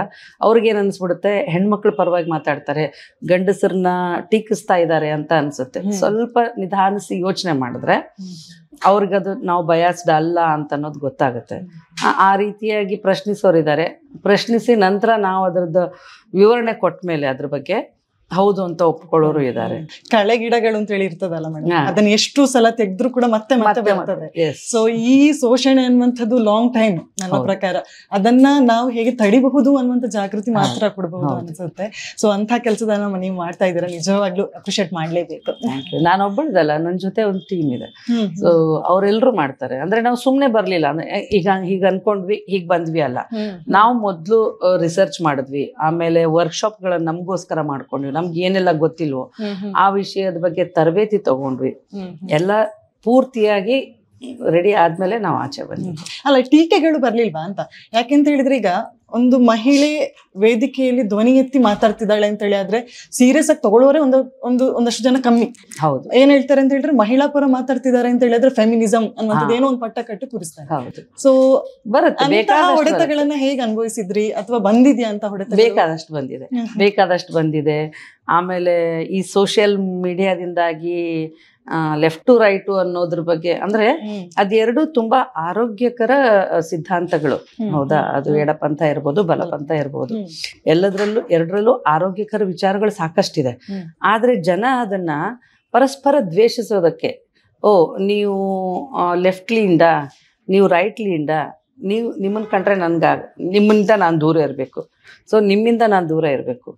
Speaker 3: ಏನ್ ಅನ್ಸ್ಬಿಡುತ್ತೆ ಹೆಣ್ಮಕ್ಳು ಪರವಾಗಿ ಮಾತಾಡ್ತಾರೆ ಗಂಡಸರನ್ನ ಟೀಕಿಸ್ತಾ ಇದ್ದಾರೆ ಅಂತ ಅನ್ಸುತ್ತೆ ಸ್ವಲ್ಪ ನಿಧಾನಿಸಿ ಯೋಚನೆ ಮಾಡಿದ್ರೆ ಅವ್ರಿಗದು ನಾವು ಬಯಾಸ್ಡ್ ಅಲ್ಲ ಅಂತ ಅನ್ನೋದು ಗೊತ್ತಾಗುತ್ತೆ ಆ ರೀತಿಯಾಗಿ ಪ್ರಶ್ನಿಸೋರಿದ್ದಾರೆ ಪ್ರಶ್ನಿಸಿ ನಂತರ ನಾವು ಅದರದ್ದು ವಿವರಣೆ ಕೊಟ್ಟ ಮೇಲೆ ಅದ್ರ ಬಗ್ಗೆ ಹೌದು ಅಂತ ಒಪ್ಕೊಳ್ಳೋರು ಇದ್ದಾರೆ
Speaker 2: ಕಳೆ ಗಿಡಗಳು ಅಂತ ಹೇಳಿ ಇರ್ತದಲ್ಲ ಮೇಡಮ್ ಅದನ್ನ ಎಷ್ಟು ಸಲ ತೆಗೆದ್ರು ಕೂಡ ಮತ್ತೆ ಮತ್ತೆ ಬರ್ತದೆ ಸೊ ಈ ಶೋಷಣೆ ಅನ್ನುವಂಥದ್ದು ಲಾಂಗ್ ಟೈಮ್ ನನ್ನ ಪ್ರಕಾರ ಅದನ್ನ ನಾವು ಹೇಗೆ ತಡಿಬಹುದು ಅನ್ನುವಂಥ ಜಾಗೃತಿ ಮಾತ್ರ ಕೊಡಬಹುದು ಅನ್ಸುತ್ತೆ ಸೊ ಅಂತ ಕೆಲಸದ ನೀವು ಮಾಡ್ತಾ ಇದೀರ ನಿಜವಾಗ್ಲೂ ಅಪ್ರಿಶಿಯೇಟ್ ಮಾಡ್ಲೇಬೇಕು
Speaker 3: ಒಬ್ಬಳದಲ್ಲ ನನ್ನ ಜೊತೆ ಒಂದು ಟೀಮ್ ಇದೆ ಸೊ ಅವರೆಲ್ಲರೂ ಮಾಡ್ತಾರೆ ಅಂದ್ರೆ ನಾವು ಸುಮ್ನೆ ಬರ್ಲಿಲ್ಲ ಈಗ ಹೀಗ ಅನ್ಕೊಂಡ್ವಿ ಹೀಗ್ ಬಂದ್ವಿ ಅಲ್ಲ ನಾವು ಮೊದಲು ರಿಸರ್ಚ್ ಮಾಡಿದ್ವಿ ಆಮೇಲೆ ವರ್ಕ್ಶಾಪ್ ಗಳನ್ನ ನಮ್ಗೋಸ್ಕರ ಮಾಡ್ಕೊಂಡ್ವಿ ನಮ್ಗೆ ಏನೆಲ್ಲ ಗೊತ್ತಿಲ್ವೋ ಆ ವಿಷಯದ ಬಗ್ಗೆ ತರಬೇತಿ ತಗೊಂಡ್ವಿ ಎಲ್ಲ ಪೂರ್ತಿಯಾಗಿ ರೆಡಿ ಆದ್ಮೇಲೆ ನಾವು ಆಚೆ ಬಂದ್ವಿ
Speaker 2: ಅಲ್ಲ ಟೀಕೆಗಳು ಬರ್ಲಿಲ್ವಾ ಅಂತ ಯಾಕೆಂತ ಹೇಳಿದ್ರೆ ಈಗ ಒಂದು ಮಹಿಳೆ ವೇದಿಕೆಯಲ್ಲಿ ಧ್ವನಿ ಎತ್ತಿ ಮಾತಾಡ್ತಿದ್ದಾಳೆ ಅಂತ ಹೇಳಿ ಆದ್ರೆ ಸೀರಿಯಸ್ ಆಗಿ ತಗೊಳ್ಳೋರೆ ಒಂದು ಒಂದು ಒಂದಷ್ಟು ಜನ ಕಮ್ಮಿ ಹೌದು ಏನ್ ಹೇಳ್ತಾರೆ ಅಂತ ಹೇಳಿದ್ರೆ ಮಹಿಳಾ ಪರ ಮಾತಾಡ್ತಿದ್ದಾರೆ ಅಂತ ಹೇಳಿದ್ರೆ ಫೆಮಿನಿಸಮ್ ಅನ್ನೋದು ಏನೋ ಒಂದು ಪಟ್ಟ ಕಟ್ಟಿ ಕುರಿಸ್ತಾರೆ ಸೊ ಹೊಡೆತಗಳನ್ನ ಹೇಗೆ ಅನುಭವಿಸಿದ್ರಿ ಅಥವಾ ಬಂದಿದ್ಯಾ ಅಂತ ಹೊಡೆತ ಬೇಕಾದಷ್ಟು
Speaker 3: ಬಂದಿದೆ ಬೇಕಾದಷ್ಟು ಬಂದಿದೆ ಆಮೇಲೆ ಈ ಸೋಷಿಯಲ್ ಮೀಡಿಯಾದಿಂದಾಗಿ ಲೆಫ್ಟ್ ಟು ರೈಟು ಅನ್ನೋದ್ರ ಬಗ್ಗೆ ಅಂದ್ರೆ ಅದೆರಡು ತುಂಬಾ ಆರೋಗ್ಯಕರ ಸಿದ್ಧಾಂತಗಳು ಹೌದಾ ಅದು ಎಡಪಂತ ಇರ್ಬೋದು ಅಂತ ಇರ್ಬೋದು ಎಲ್ಲದ್ರಲ್ಲೂ ಎರಡರಲ್ಲೂ ಆರೋಗ್ಯಕರ ವಿಚಾರಗಳು ಸಾಕಷ್ಟಿದೆ ಆದ್ರೆ ಜನ ಅದನ್ನ ಪರಸ್ಪರ ದ್ವೇಷಿಸೋದಕ್ಕೆ ಓ ನೀವು ಲೆಫ್ಟ್ಲಿಯಿಂದ ನೀವು ರೈಟ್ಲಿಯಿಂದ ನೀವು ನಿಮ್ಮನ್ನ ಕಂಡ್ರೆ ನನ್ಗ ನಿಮ್ಮಿಂದ ನಾನು ದೂರ ಇರಬೇಕು ಸೊ ನಿಮ್ಮಿಂದ ನಾನು ದೂರ ಇರಬೇಕು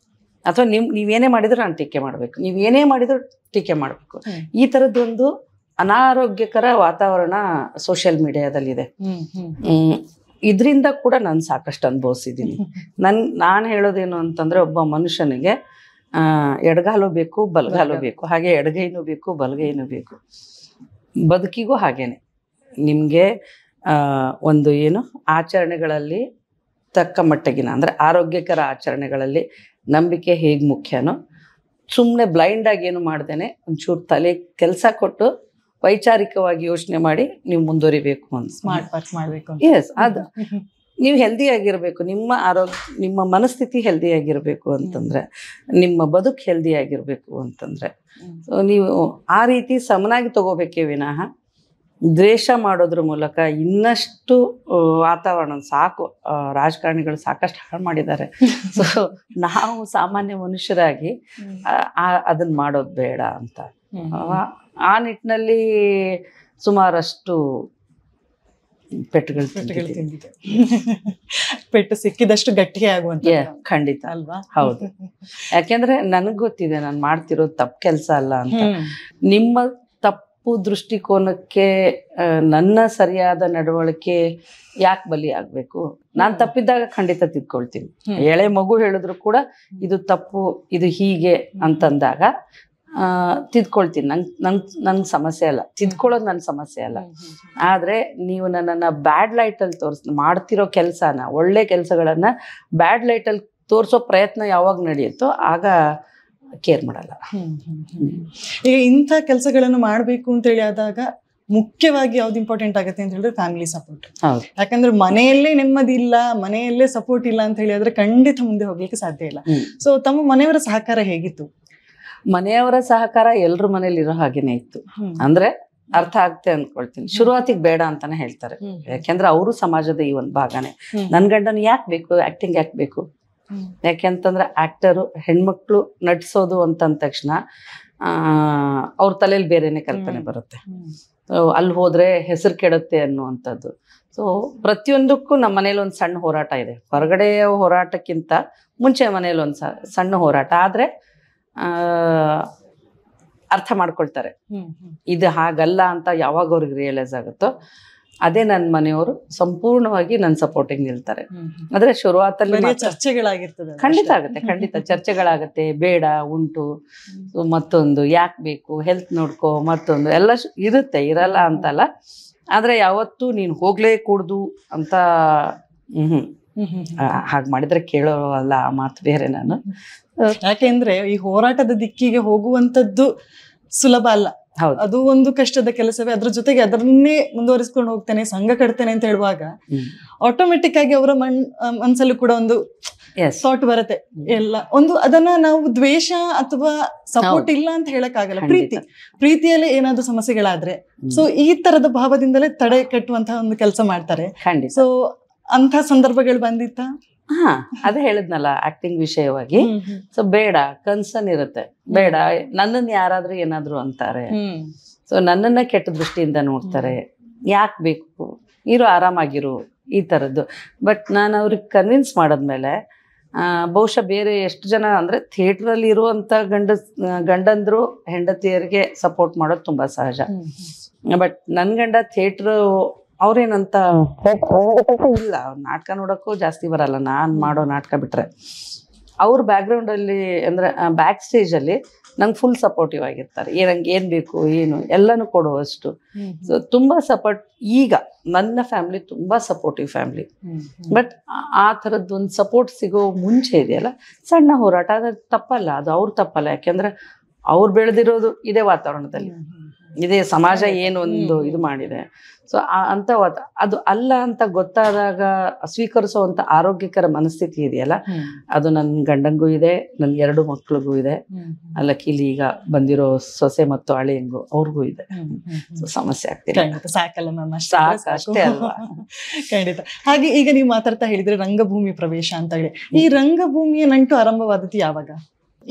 Speaker 3: ಅಥವಾ ನಿಮ್ ನೀವೇನೇ ಮಾಡಿದ್ರು ನಾನು ಟೀಕೆ ಮಾಡಬೇಕು ನೀವು ಏನೇ ಮಾಡಿದ್ರು ಟೀಕೆ ಮಾಡಬೇಕು ಈ ತರದೊಂದು ಅನಾರೋಗ್ಯಕರ ವಾತಾವರಣ ಸೋಷಿಯಲ್ ಮೀಡಿಯಾದಲ್ಲಿದೆ ಇದರಿಂದ ಕೂಡ ನಾನು ಸಾಕಷ್ಟು ಅನುಭವಿಸಿದ್ದೀನಿ [laughs] ನನ್ ನಾನು ಹೇಳೋದೇನು ಅಂತಂದ್ರೆ ಒಬ್ಬ ಮನುಷ್ಯನಿಗೆ ಎಡಗಾಲು ಬೇಕು ಬಲಗಾಲು ಬೇಕು ಹಾಗೆ ಎಡಗೈನೂ ಬೇಕು ಬಲಗೈನೂ ಬೇಕು ಬದುಕಿಗೂ ಹಾಗೇನೆ ನಿಮಗೆ ಒಂದು ಏನು ಆಚರಣೆಗಳಲ್ಲಿ ತಕ್ಕ ಮಟ್ಟಗಿನ ಅಂದ್ರೆ ಆರೋಗ್ಯಕರ ಆಚರಣೆಗಳಲ್ಲಿ ನಂಬಿಕೆ ಹೇಗೆ ಮುಖ್ಯನೋ ಸುಮ್ಮನೆ ಬ್ಲೈಂಡಾಗಿ ಏನು ಮಾಡ್ದೇನೆ ಒಂಚೂರು ತಲೆ ಕೆಲಸ ಕೊಟ್ಟು ವೈಚಾರಿಕವಾಗಿ ಯೋಚನೆ ಮಾಡಿ ನೀವು ಮುಂದುವರಿಬೇಕು ಅಂತ ಸ್ಮಾರ್ಟ್ ವರ್ಕ್ ಮಾಡಬೇಕು ಎಸ್ ಅದು ನೀವು ಹೆಲ್ದಿ ಆಗಿರಬೇಕು ನಿಮ್ಮ ಆರೋಗ್ಯ ನಿಮ್ಮ ಮನಸ್ಥಿತಿ ಹೆಲ್ದಿ ಆಗಿರಬೇಕು ಅಂತಂದರೆ ನಿಮ್ಮ ಬದುಕು ಹೆಲ್ದಿ ಆಗಿರಬೇಕು ಅಂತಂದರೆ ನೀವು ಆ ರೀತಿ ಸಮನಾಗಿ ತಗೋಬೇಕೇ ವಿನಃ ದ್ವೇಷ ಮಾಡೋದ್ರ ಮೂಲಕ ಇನ್ನಷ್ಟು ವಾತಾವರಣ ಸಾಕು ರಾಜಕಾರಣಿಗಳು ಸಾಕಷ್ಟು ಹಾಳು ಮಾಡಿದ್ದಾರೆ ಸೊ [laughs] ನಾವು ಸಾಮಾನ್ಯ ಮನುಷ್ಯರಾಗಿ ಅದನ್ನ ಮಾಡೋದು ಬೇಡ ಅಂತ ಆ ನಿಟ್ಟಿನಲ್ಲಿ ಸುಮಾರಷ್ಟು ಪೆಟ್ಟುಗಳು [laughs] ಪೆಟ್ಟು ಸಿಕ್ಕಿದಷ್ಟು
Speaker 2: ಗಟ್ಟಿಯಾಗುವಂತ
Speaker 3: ಖಂಡಿತ ಅಲ್ವಾ ಹೌದು ಯಾಕೆಂದ್ರೆ ನನಗ್ ಗೊತ್ತಿದೆ ನಾನು ಮಾಡ್ತಿರೋದು ತಪ್ಪು ಕೆಲಸ ಅಲ್ಲ ಅಂತ ನಿಮ್ಮ ತಪ್ಪು ದೃಷ್ಟಿಕೋನಕ್ಕೆ ನನ್ನ ಸರಿಯಾದ ನಡವಳಿಕೆ ಯಾಕೆ ಬಲಿ ಆಗಬೇಕು ನಾನು ತಪ್ಪಿದ್ದಾಗ ಖಂಡಿತ ತಿದ್ಕೊಳ್ತೀನಿ ಎಳೆ ಮಗು ಹೇಳಿದ್ರು ಕೂಡ ಇದು ತಪ್ಪು ಇದು ಹೀಗೆ ಅಂತಂದಾಗ ತಿದ್ಕೊಳ್ತೀನಿ ನಂಗೆ ನಂಗೆ ನಂಗೆ ಸಮಸ್ಯೆ ಅಲ್ಲ ತಿದ್ಕೊಳ್ಳೋದು ನನ್ನ ಸಮಸ್ಯೆ ಅಲ್ಲ ಆದರೆ ನೀವು ನನ್ನನ್ನು ಬ್ಯಾಡ್ ಲೈಟಲ್ಲಿ ತೋರಿಸ್ ಮಾಡ್ತಿರೋ ಕೆಲಸನ ಒಳ್ಳೆ ಕೆಲಸಗಳನ್ನು ಬ್ಯಾಡ್ ಲೈಟಲ್ಲಿ ತೋರಿಸೋ ಪ್ರಯತ್ನ ಯಾವಾಗ ನಡೆಯುತ್ತೋ ಆಗ ಕೇರ್ ಮಾಡಲ್ಲ
Speaker 2: ಈಗ ಇಂಥ ಕೆಲಸಗಳನ್ನು ಮಾಡಬೇಕು ಹೇಳಿ ಆದಾಗ ಮುಖ್ಯವಾಗಿ ಯಾವ್ದು ಇಂಪಾರ್ಟೆಂಟ್ ಆಗುತ್ತೆ ಅಂತ ಹೇಳಿದ್ರೆ ಫ್ಯಾಮಿಲಿ ಸಪೋರ್ಟ್ ಯಾಕಂದ್ರೆ ಮನೆಯಲ್ಲೇ ನೆಮ್ಮದಿ ಇಲ್ಲ ಮನೆಯಲ್ಲೇ ಸಪೋರ್ಟ್ ಇಲ್ಲ ಅಂತ ಹೇಳಿದ್ರೆ ಖಂಡಿತ ಮುಂದೆ ಹೋಗ್ಲಿಕ್ಕೆ ಸಾಧ್ಯ ಇಲ್ಲ ಸೊ ತಮ್ಮ ಮನೆಯವರ ಸಹಕಾರ ಹೇಗಿತ್ತು
Speaker 3: ಮನೆಯವರ ಸಹಕಾರ ಎಲ್ರ ಇರೋ ಹಾಗೇನೆ ಇತ್ತು ಅಂದ್ರೆ ಅರ್ಥ ಆಗ್ತೆ ಅನ್ಕೊಳ್ತೀನಿ ಶುರುವಾತಿಗೆ ಬೇಡ ಅಂತಾನೆ ಹೇಳ್ತಾರೆ ಯಾಕೆಂದ್ರೆ ಅವರು ಸಮಾಜದ ಈ ಒಂದು ಭಾಗನೇ ನನ್ ಗಂಡನ್ ಯಾಕೆ ಬೇಕು ಆಕ್ಟಿಂಗ್ ಯಾಕೆ ಬೇಕು ಯಾಕೆಂತಂದ್ರೆ ಆಕ್ಟರು ಹೆಣ್ಮಕ್ಳು ನಟಿಸೋದು ಅಂತಂದ ತಕ್ಷಣ ಅವ್ರ ತಲೆಯಲ್ಲಿ ಬೇರೆನೆ ಕಲ್ಪನೆ ಬರುತ್ತೆ ಅಲ್ಲಿ ಹೋದ್ರೆ ಹೆಸರು ಕೆಡುತ್ತೆ ಅನ್ನುವಂಥದ್ದು ಸೊ ಪ್ರತಿಯೊಂದಕ್ಕೂ ನಮ್ಮ ಮನೇಲಿ ಒಂದು ಸಣ್ಣ ಹೋರಾಟ ಇದೆ ಹೊರಗಡೆಯ ಹೋರಾಟಕ್ಕಿಂತ ಮುಂಚೆ ಮನೇಲಿ ಒಂದು ಸಣ್ಣ ಹೋರಾಟ ಆದರೆ ಅರ್ಥ ಮಾಡ್ಕೊಳ್ತಾರೆ ಇದು ಹಾಗಲ್ಲ ಅಂತ ಯಾವಾಗ ಅವ್ರಿಗೆ ರಿಯಲೈಸ್ ಆಗುತ್ತೋ ಅದೇ ನನ್ನ ಮನೆಯವರು ಸಂಪೂರ್ಣವಾಗಿ ನನ್ನ ಸಪೋರ್ಟಿಂಗ್ ನಿಲ್ತಾರೆ ಅಂದ್ರೆ ಶುರುವಾತಲ್ಲಿ
Speaker 2: ಚರ್ಚೆಗಳಾಗಿರ್ತದೆ ಖಂಡಿತ ಆಗುತ್ತೆ ಖಂಡಿತ
Speaker 3: ಚರ್ಚೆಗಳಾಗತ್ತೆ ಬೇಡ ಉಂಟು ಮತ್ತೊಂದು ಯಾಕೆ ಬೇಕು ಹೆಲ್ತ್ ನೋಡ್ಕೋ ಮತ್ತೊಂದು ಎಲ್ಲ ಇರುತ್ತೆ ಇರಲ್ಲ ಅಂತಲ್ಲ ಆದ್ರೆ ಯಾವತ್ತೂ ನೀನು ಹೋಗ್ಲೇ ಕೂಡ್ದು ಅಂತ ಹ್ಮ್ ಹಾಗೆ ಮಾಡಿದ್ರೆ ಅಲ್ಲ ಆ ಮಾತು ಬೇರೆ ನಾನು
Speaker 2: ಯಾಕೆಂದ್ರೆ ಈ ಹೋರಾಟದ ದಿಕ್ಕಿಗೆ ಹೋಗುವಂತದ್ದು ಸುಲಭ ಅಲ್ಲ ಅದು ಒಂದು ಕಷ್ಟದ ಕೆಲಸವೇ ಅದ್ರ ಜೊತೆಗೆ ಅದರನ್ನೇ ಮುಂದುವರಿಸ್ಕೊಂಡು ಹೋಗ್ತೇನೆ ಸಂಘ ಕಟ್ತೇನೆ ಅಂತ ಹೇಳುವಾಗ ಆಟೋಮೆಟಿಕ್ ಆಗಿ ಅವರ ಮಣ್ ಮನ್ಸಲ್ಲೂ ಕೂಡ ಒಂದು ಥಾಟ್ ಬರುತ್ತೆ ಎಲ್ಲ ಒಂದು ಅದನ್ನ ನಾವು ದ್ವೇಷ ಅಥವಾ ಸಪೋರ್ಟ್ ಇಲ್ಲ ಅಂತ ಹೇಳಕ್ ಆಗಲ್ಲ ಪ್ರೀತಿ ಪ್ರೀತಿಯಲ್ಲಿ ಏನಾದ್ರು ಸಮಸ್ಯೆಗಳಾದ್ರೆ ಸೊ ಈ ತರದ ಭಾವದಿಂದಲೇ ತಡೆ ಕಟ್ಟುವಂತಹ ಒಂದು ಕೆಲಸ ಮಾಡ್ತಾರೆ ಸೊ ಅಂತ ಸಂದರ್ಭಗಳು ಬಂದಿತ್ತ
Speaker 3: ಹಾ ಅದೇ ಹೇಳಿದ್ನಲ್ಲ ಆಕ್ಟಿಂಗ್ ವಿಷಯವಾಗಿ ಸೊ ಬೇಡ ಕನ್ಸರ್ನ್ ಇರುತ್ತೆ ಬೇಡ ನನ್ನನ್ನು ಯಾರಾದ್ರೂ ಏನಾದ್ರು ಅಂತಾರೆ ಸೊ ನನ್ನನ್ನ ಕೆಟ್ಟ ದೃಷ್ಟಿಯಿಂದ ನೋಡ್ತಾರೆ ಯಾಕೆ ಬೇಕು ಇರು ಆರಾಮಾಗಿರು ಈ ತರದ್ದು ಬಟ್ ನಾನು ಅವ್ರಿಗೆ ಕನ್ವಿನ್ಸ್ ಮಾಡಿದ್ಮೇಲೆ ಬಹುಶಃ ಬೇರೆ ಎಷ್ಟು ಜನ ಥಿಯೇಟರ್ ಅಲ್ಲಿ ಇರುವಂತ ಗಂಡ ಗಂಡಂದ್ರು ಹೆಂಡತಿಯರಿಗೆ ಸಪೋರ್ಟ್ ಮಾಡೋದು ತುಂಬಾ ಸಹಜ ಬಟ್ ನನ್ನ ಗಂಡ ಥಿಯೇಟರ್ ಅವ್ರೇನಂತ ಇಲ್ಲ ನಾಟಕ ನೋಡಕ್ಕೂ ಜಾಸ್ತಿ ಬರಲ್ಲ ನಾನು ಮಾಡೋ ನಾಟಕ ಬಿಟ್ರೆ ಅವ್ರ ಅಲ್ಲಿ ಅಂದ್ರೆ ಬ್ಯಾಕ್ ಸ್ಟೇಜ್ ಅಲ್ಲಿ ನಂಗೆ ಫುಲ್ ಸಪೋರ್ಟಿವ್ ಆಗಿರ್ತಾರೆ ಏನಂಗೆ ಏನ್ ಏನು ಬೇಕು ಏನು ಎಲ್ಲನೂ ಕೊಡುವಷ್ಟು ಸೊ ತುಂಬಾ ಸಪೋರ್ಟ್ ಈಗ ನನ್ನ ಫ್ಯಾಮಿಲಿ ತುಂಬಾ ಸಪೋರ್ಟಿವ್ ಫ್ಯಾಮಿಲಿ ಬಟ್ ಆ ಥರದ್ದು ಒಂದು ಸಪೋರ್ಟ್ ಸಿಗೋ ಮುಂಚೆ ಇದೆಯಲ್ಲ ಸಣ್ಣ ಹೋರಾಟ ಅದು ತಪ್ಪಲ್ಲ ಅದು ಅವ್ರ ತಪ್ಪಲ್ಲ ಯಾಕೆಂದರೆ ಅವ್ರು ಬೆಳೆದಿರೋದು ಇದೇ ವಾತಾವರಣದಲ್ಲಿ ಇದೇ ಸಮಾಜ ಒಂದು ಇದು ಮಾಡಿದೆ ಸೊ ಅಂತ ಅದು ಅಲ್ಲ ಅಂತ ಗೊತ್ತಾದಾಗ ಸ್ವೀಕರಿಸುವಂತ ಆರೋಗ್ಯಕರ ಮನಸ್ಥಿತಿ ಇದೆಯಲ್ಲ ಅದು ನನ್ನ ಗಂಡಂಗೂ ಇದೆ ನನ್ನ ಎರಡು ಮಕ್ಳಿಗೂ ಇದೆ ಅಲ್ಲ ಕಿಲಿ ಈಗ ಬಂದಿರೋ ಸೊಸೆ ಮತ್ತು ಅಳಿಯಂಗು ಅವ್ರಿಗೂ ಇದೆ ಸಮಸ್ಯೆ ಆಗ್ತಿದೆ
Speaker 2: ಸಾಕಲ್ಲ ಅಷ್ಟೇ ಅಲ್ವಾ [laughs] ಖಂಡಿತ ಹಾಗೆ ಈಗ ನೀವು ಮಾತಾಡ್ತಾ ಹೇಳಿದ್ರೆ ರಂಗಭೂಮಿ ಪ್ರವೇಶ ಅಂತ ಹೇಳಿ ಈ ರಂಗಭೂಮಿಯ ನಂಟು ಆರಂಭವಾದದ್ದು ಯಾವಾಗ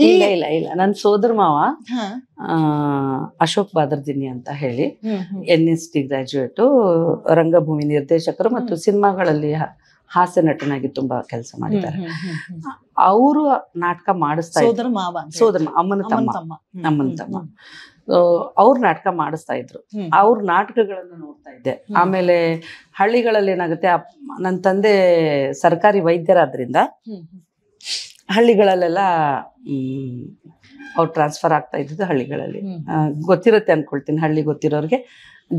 Speaker 2: ಇಲ್ಲ ಇಲ್ಲ
Speaker 3: ಇಲ್ಲ ನನ್ ಸೋದರ ಮಾವ ಅಶೋಕ್ ಬಾದರ್ದಿನಿ ಅಂತ ಹೇಳಿ ಎನ್ ಎಸ್ ಟಿ ಗ್ರಾಜುಯೇಟು ರಂಗಭೂಮಿ ನಿರ್ದೇಶಕರು ಮತ್ತು ಸಿನಿಮಾಗಳಲ್ಲಿ ಹಾಸ್ಯ ನಟನಾಗಿ ತುಂಬಾ ಕೆಲಸ ಮಾಡಿದ್ದಾರೆ ಅವರು ನಾಟಕ ಮಾಡಿಸ್ತಾ ಸೋದರ ಮಾವ ಸೋದರ ಅಮ್ಮನ ತಮ್ಮ ಅಮ್ಮನ ತಮ್ಮ ಅವ್ರ ನಾಟಕ ಮಾಡಿಸ್ತಾ ಇದ್ರು ಅವ್ರ ನಾಟಕಗಳನ್ನು ನೋಡ್ತಾ ಇದ್ದೆ ಆಮೇಲೆ ಹಳ್ಳಿಗಳಲ್ಲಿ ಏನಾಗುತ್ತೆ ನನ್ನ ತಂದೆ ಸರ್ಕಾರಿ ವೈದ್ಯರಾದ್ರಿಂದ ಹಳ್ಳಿಗಳಲ್ಲೆಲ್ಲ ಅವ್ರು ಟ್ರಾನ್ಸ್ಫರ್ ಆಗ್ತಾ ಇದ್ದಿದ್ದು ಹಳ್ಳಿಗಳಲ್ಲಿ ಗೊತ್ತಿರುತ್ತೆ ಅನ್ಕೊಳ್ತೀನಿ ಹಳ್ಳಿ ಗೊತ್ತಿರೋರಿಗೆ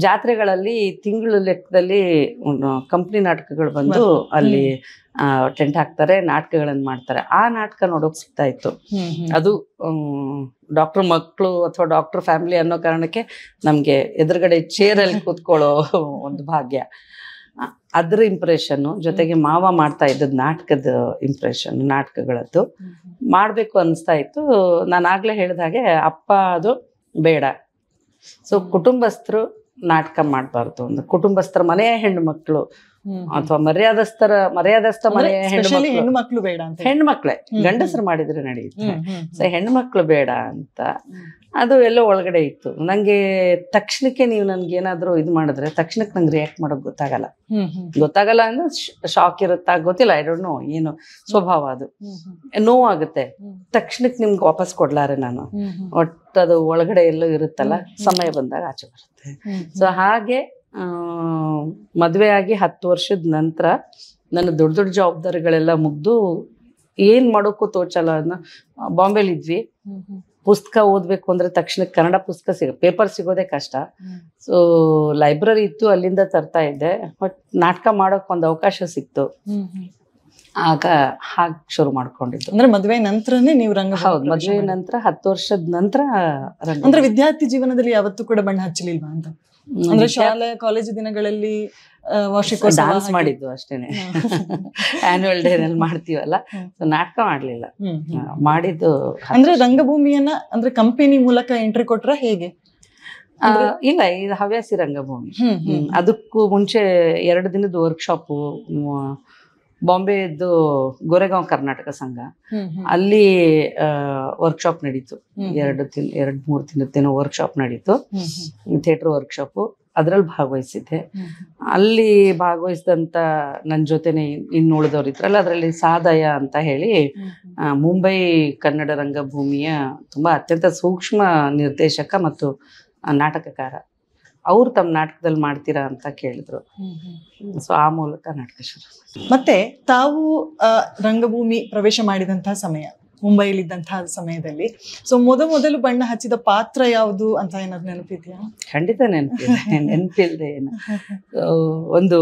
Speaker 3: ಜಾತ್ರೆಗಳಲ್ಲಿ ತಿಂಗಳು ಲೆಕ್ಕದಲ್ಲಿ ಕಂಪ್ನಿ ನಾಟಕಗಳು ಬಂದು ಅಲ್ಲಿ ಟೆಂಟ್ ಹಾಕ್ತಾರೆ ನಾಟಕಗಳನ್ನು ಮಾಡ್ತಾರೆ ಆ ನಾಟಕ ನೋಡೋಕೆ ಸಿಗ್ತಾ ಇತ್ತು ಅದು ಡಾಕ್ಟರ್ ಮಕ್ಕಳು ಅಥವಾ ಡಾಕ್ಟರ್ ಫ್ಯಾಮಿಲಿ ಅನ್ನೋ ಕಾರಣಕ್ಕೆ ನಮಗೆ ಎದುರುಗಡೆ ಚೇರಲ್ಲಿ ಕೂತ್ಕೊಳ್ಳೋ ಒಂದು ಭಾಗ್ಯ ಅದ್ರ ಇಂಪ್ರೆಷನ್ನು ಜೊತೆಗೆ ಮಾವ ಮಾಡ್ತಾ ಇದ್ದದ್ ನಾಟಕದ ಇಂಪ್ರೆಷನ್ ನಾಟಕಗಳದ್ದು ಮಾಡಬೇಕು ಅನಿಸ್ತಾ ಇತ್ತು ನಾನು ಆಗಲೇ ಹೇಳಿದ ಹಾಗೆ ಅಪ್ಪ ಅದು ಬೇಡ ಸೊ ಕುಟುಂಬಸ್ಥರು ನಾಟಕ ಮಾಡಬಾರ್ದು ಒಂದು ಕುಟುಂಬಸ್ಥರ ಮನೆಯ ಹೆಣ್ಣು ಮಕ್ಕಳು ಅಥವಾ ಮರ್ಯಾದಸ್ಥರ ಮರ್ಯಾದಸ್ಥ ಮನೆ ಹೆಣ್ಮಕ್ಳು ಬೇಡ ಅಂತ ಹೆಣ್ಮಕ್ಳೆ ಗಂಡಸರು ಮಾಡಿದ್ರೆ ನಡೆಯುತ್ತೆ ಸೊ ಹೆಣ್ಮಕ್ಳು ಬೇಡ ಅಂತ ಅದು ಎಲ್ಲೋ ಒಳಗಡೆ ಇತ್ತು ನಂಗೆ ತಕ್ಷಣಕ್ಕೆ ನೀವು ನನ್ಗೆ ಏನಾದ್ರು ಇದು ಮಾಡಿದ್ರೆ ತಕ್ಷಣಕ್ಕೆ ನಂಗೆ ರಿಯಾಕ್ಟ್ ಮಾಡೋಕ್ ಗೊತ್ತಾಗಲ್ಲ ಗೊತ್ತಾಗಲ್ಲ ಅಂದ್ರೆ ಶಾಕ್ ಇರುತ್ತಾ ಗೊತ್ತಿಲ್ಲ ಐ ಡೋಂಟ್ ನೋ ಏನು ಸ್ವಭಾವ ಅದು ನೋವಾಗುತ್ತೆ ತಕ್ಷಣಕ್ಕೆ ನಿಮ್ಗೆ ವಾಪಸ್ ಕೊಡ್ಲಾರೆ ನಾನು ಒಟ್ಟದು ಅದು ಒಳಗಡೆ ಎಲ್ಲೋ ಇರುತ್ತಲ್ಲ ಸಮಯ ಬಂದಾಗ ಆಚೆ ಬರುತ್ತೆ ಸೊ ಹಾಗೆ ಮದುವೆ ಆಗಿ ಹತ್ತು ವರ್ಷದ ನಂತರ ನನ್ನ ದೊಡ್ಡ ದೊಡ್ಡ ಜವಾಬ್ದಾರಿಗಳೆಲ್ಲ ಮುಗ್ದು ಏನು ಮಾಡೋಕ್ಕೂ ತೋಚಲ್ಲ ಅದನ್ನ ಬಾಂಬೆಲಿದ್ವಿ ಪುಸ್ತಕ ಓದಬೇಕು ಅಂದರೆ ತಕ್ಷಣ ಕನ್ನಡ ಪುಸ್ತಕ ಸಿಗ ಪೇಪರ್ ಸಿಗೋದೇ ಕಷ್ಟ ಸೊ ಲೈಬ್ರರಿ ಇತ್ತು ಅಲ್ಲಿಂದ ತರ್ತಾ ಇದ್ದೆ ಬಟ್ ನಾಟಕ ಮಾಡೋಕೆ ಒಂದು ಅವಕಾಶ ಸಿಕ್ತು ಆಗ ಹಾಗೆ ಶುರು ಮಾಡ್ಕೊಂಡಿದ್ದು
Speaker 2: ಅಂದ್ರೆ ಮದುವೆ ನಂತರನೇ ನೀವು ರಂಗ ಹೌದು ಮದುವೆ ನಂತರ ಹತ್ತು ವರ್ಷದ ನಂತರ ಅಂದ್ರೆ ವಿದ್ಯಾರ್ಥಿ ಜೀವನದಲ್ಲಿ ಯಾವತ್ತೂ ಕೂಡ ಬಣ್ಣ ಹಚ್ಚಲಿಲ್ವಾ ಅಂತ ಅಂದ್ರೆ ಶಾಲೆ ಕಾಲೇಜು ದಿನಗಳಲ್ಲಿ ಡಾನ್ಸ್ ಮಾಡಿದ್ದು ಅಷ್ಟೇನೆ
Speaker 3: ಆನ್ಯುವಲ್ ಡೇ [laughs] ನಲ್ಲಿ ಮಾಡ್ತೀವಲ್ಲ ನಾಟಕ ಮಾಡ್ಲಿಲ್ಲ ಮಾಡಿದ್ದು ಅಂದ್ರೆ ರಂಗಭೂಮಿಯನ್ನ ಅಂದ್ರೆ ಕಂಪನಿ ಮೂಲಕ ಎಂಟ್ರಿ ಕೊಟ್ರ ಹೇಗೆ ಇಲ್ಲ ಇದು ಹವ್ಯಾಸಿ ರಂಗಭೂಮಿ ಅದಕ್ಕೂ ಮುಂಚೆ ಎರಡು ದಿನದ ವರ್ಕ್ಶಾಪ್ ಬಾಂಬೆ ಇದ್ದು ಗೋರೆಗಾಂವ್ ಕರ್ನಾಟಕ ಸಂಘ ಅಲ್ಲಿ ವರ್ಕ್ಶಾಪ್ ನಡೀತು ಎರಡು ತಿನ್ ಎರಡ್ ಮೂರು ತಿಂಗಳೇನೋ ವರ್ಕ್ಶಾಪ್ ನಡೀತು ಥಿಯೇಟರ್ ವರ್ಕ್ಶಾಪ್ ಅದ್ರಲ್ಲಿ ಭಾಗವಹಿಸಿದ್ದೆ ಅಲ್ಲಿ ಭಾಗವಹಿಸಿದಂತ ನನ್ನ ಜೊತೆನೆ ಇನ್ನು ಉಳಿದವ್ರು ಇದ್ರಲ್ಲ ಅದರಲ್ಲಿ ಸಾದಯ ಅಂತ ಹೇಳಿ ಮುಂಬೈ ಕನ್ನಡ ರಂಗಭೂಮಿಯ ತುಂಬಾ ಅತ್ಯಂತ ಸೂಕ್ಷ್ಮ ನಿರ್ದೇಶಕ ಮತ್ತು ನಾಟಕಕಾರ ಅವ್ರು ತಮ್ಮ ನಾಟಕದಲ್ಲಿ ಮಾಡ್ತೀರಾ ಅಂತ ಕೇಳಿದ್ರು ಸೊ ಆ
Speaker 2: ಮೂಲಕ ನಾಟಕ ಶುರು ಮತ್ತೆ ತಾವು ರಂಗಭೂಮಿ ಪ್ರವೇಶ ಮಾಡಿದಂತಹ ಸಮಯ ಮುಂಬೈಯಲ್ಲಿ ಇದ್ದಂತಹ ಸಮಯದಲ್ಲಿ ಸೊ ಮೊದ ಮೊದಲು ಬಣ್ಣ ಹಚ್ಚಿದ ಪಾತ್ರ ಯಾವುದು ಅಂತ ಏನಾದ್ರು ನೆನಪಿದ್ಯಾ
Speaker 3: ಖಂಡಿತ ನೆನಪಿದೆ
Speaker 2: ನೆನಪಿಲ್ಲದೆ ಏನು
Speaker 3: [laughs] ಒಂದು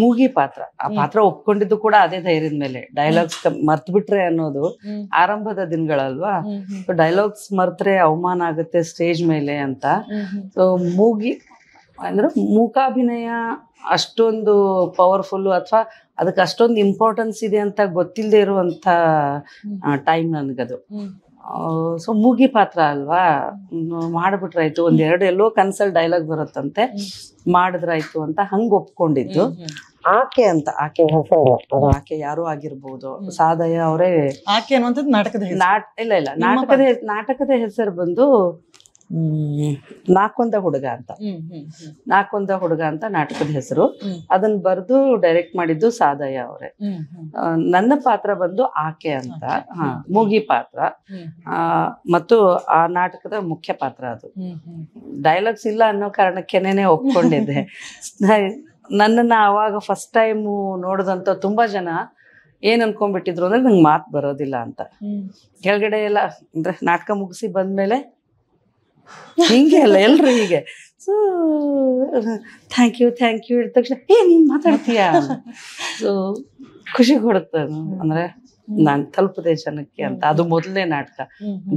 Speaker 3: ಮೂಗಿ ಪಾತ್ರ ಆ ಪಾತ್ರ ಒಪ್ಕೊಂಡಿದ್ದು ಕೂಡ ಅದೇ ಧೈರ್ಯದ ಮೇಲೆ ಡೈಲಾಗ್ಸ್ ಮರ್ತ್ ಬಿಟ್ರೆ ಅನ್ನೋದು ಆರಂಭದ ದಿನಗಳಲ್ವಾ ಡೈಲಾಗ್ಸ್ ಮರ್ತ್ರೆ ಅವಮಾನ ಆಗುತ್ತೆ ಸ್ಟೇಜ್ ಮೇಲೆ ಅಂತ ಸೊ ಮೂಗಿ ಅಂದ್ರೆ ಮೂಕಾಭಿನಯ ಅಷ್ಟೊಂದು ಪವರ್ಫುಲ್ ಅಥವಾ ಅದಕ್ಕೆ ಅಷ್ಟೊಂದು ಇಂಪಾರ್ಟೆನ್ಸ್ ಇದೆ ಅಂತ ಗೊತ್ತಿಲ್ಲದೆ ಇರುವಂತ ಟೈಮ್ ನನ್ಗದು ಸೊ ಮೂಗಿ ಪಾತ್ರ ಅಲ್ವಾ ಒಂದ್ ಎರಡು ಎಲ್ಲೋ ಕನ್ಸಲ್ ಡೈಲಾಗ್ ಬರುತ್ತಂತೆ ಮಾಡಿದ್ರಾಯ್ತು ಅಂತ ಹಂಗ ಒಪ್ಕೊಂಡಿದ್ದು ಆಕೆ ಅಂತ ಆಕೆ ಆಕೆ ಯಾರು ಆಗಿರ್ಬೋದು ಸಾದಯ ಅವರೇ ಆಕೆ ಅನ್ನುವಂಥದ್ದು ನಾಟಕದ ಇಲ್ಲ ಇಲ್ಲ ನಾಟಕದ ನಾಟಕದ ಹೆಸರು ಬಂದು ನಾಕೊಂದ ಹುಡುಗ ಅಂತ ನಾಕೊಂದ ಹುಡುಗ ಅಂತ ನಾಟಕದ ಹೆಸರು ಅದನ್ನ ಬರೆದು ಡೈರೆಕ್ಟ್ ಮಾಡಿದ್ದು ಸಾದಯ್ಯ ಅವರೇ ನನ್ನ ಪಾತ್ರ ಬಂದು ಆಕೆ ಅಂತ ಮೂಗಿ ಪಾತ್ರ ಮತ್ತು ಆ ನಾಟಕದ ಮುಖ್ಯ ಪಾತ್ರ ಅದು ಡೈಲಾಗ್ಸ್ ಇಲ್ಲ ಅನ್ನೋ ಕಾರಣಕ್ಕೆನೇ ಒಪ್ಕೊಂಡಿದ್ದೆ [laughs] ನನ್ನನ್ನ ಅವಾಗ ಫಸ್ಟ್ ಟೈಮ್ ನೋಡಿದಂತ ತುಂಬಾ ಜನ ಏನ್ ಅನ್ಕೊಂಡ್ಬಿಟ್ಟಿದ್ರು ಅಂದ್ರೆ ನಂಗೆ ಮಾತು ಬರೋದಿಲ್ಲ ಅಂತ ಕೆಳಗಡೆ ಎಲ್ಲ ಅಂದ್ರೆ ನಾಟಕ ಮುಗಿಸಿ ಬಂದ್ಮೇಲೆ ಹಿಂಗೆ ಅಲ್ಲ ಎಲ್ರು ಹೀಗೆ so thank you thank you ಇದ ತಕ್ಷಣ ಏ ನೀನ್ ಮಾತಾಡ್ತೀಯ ಸೊ ಖುಷಿ ಕೊಡುತ್ತೆ ಅಂದ್ರೆ ನಾನು ತಲುಪದೆ ಜನಕ್ಕೆ ಅಂತ ಅದು ಮೊದಲನೇ ನಾಟಕ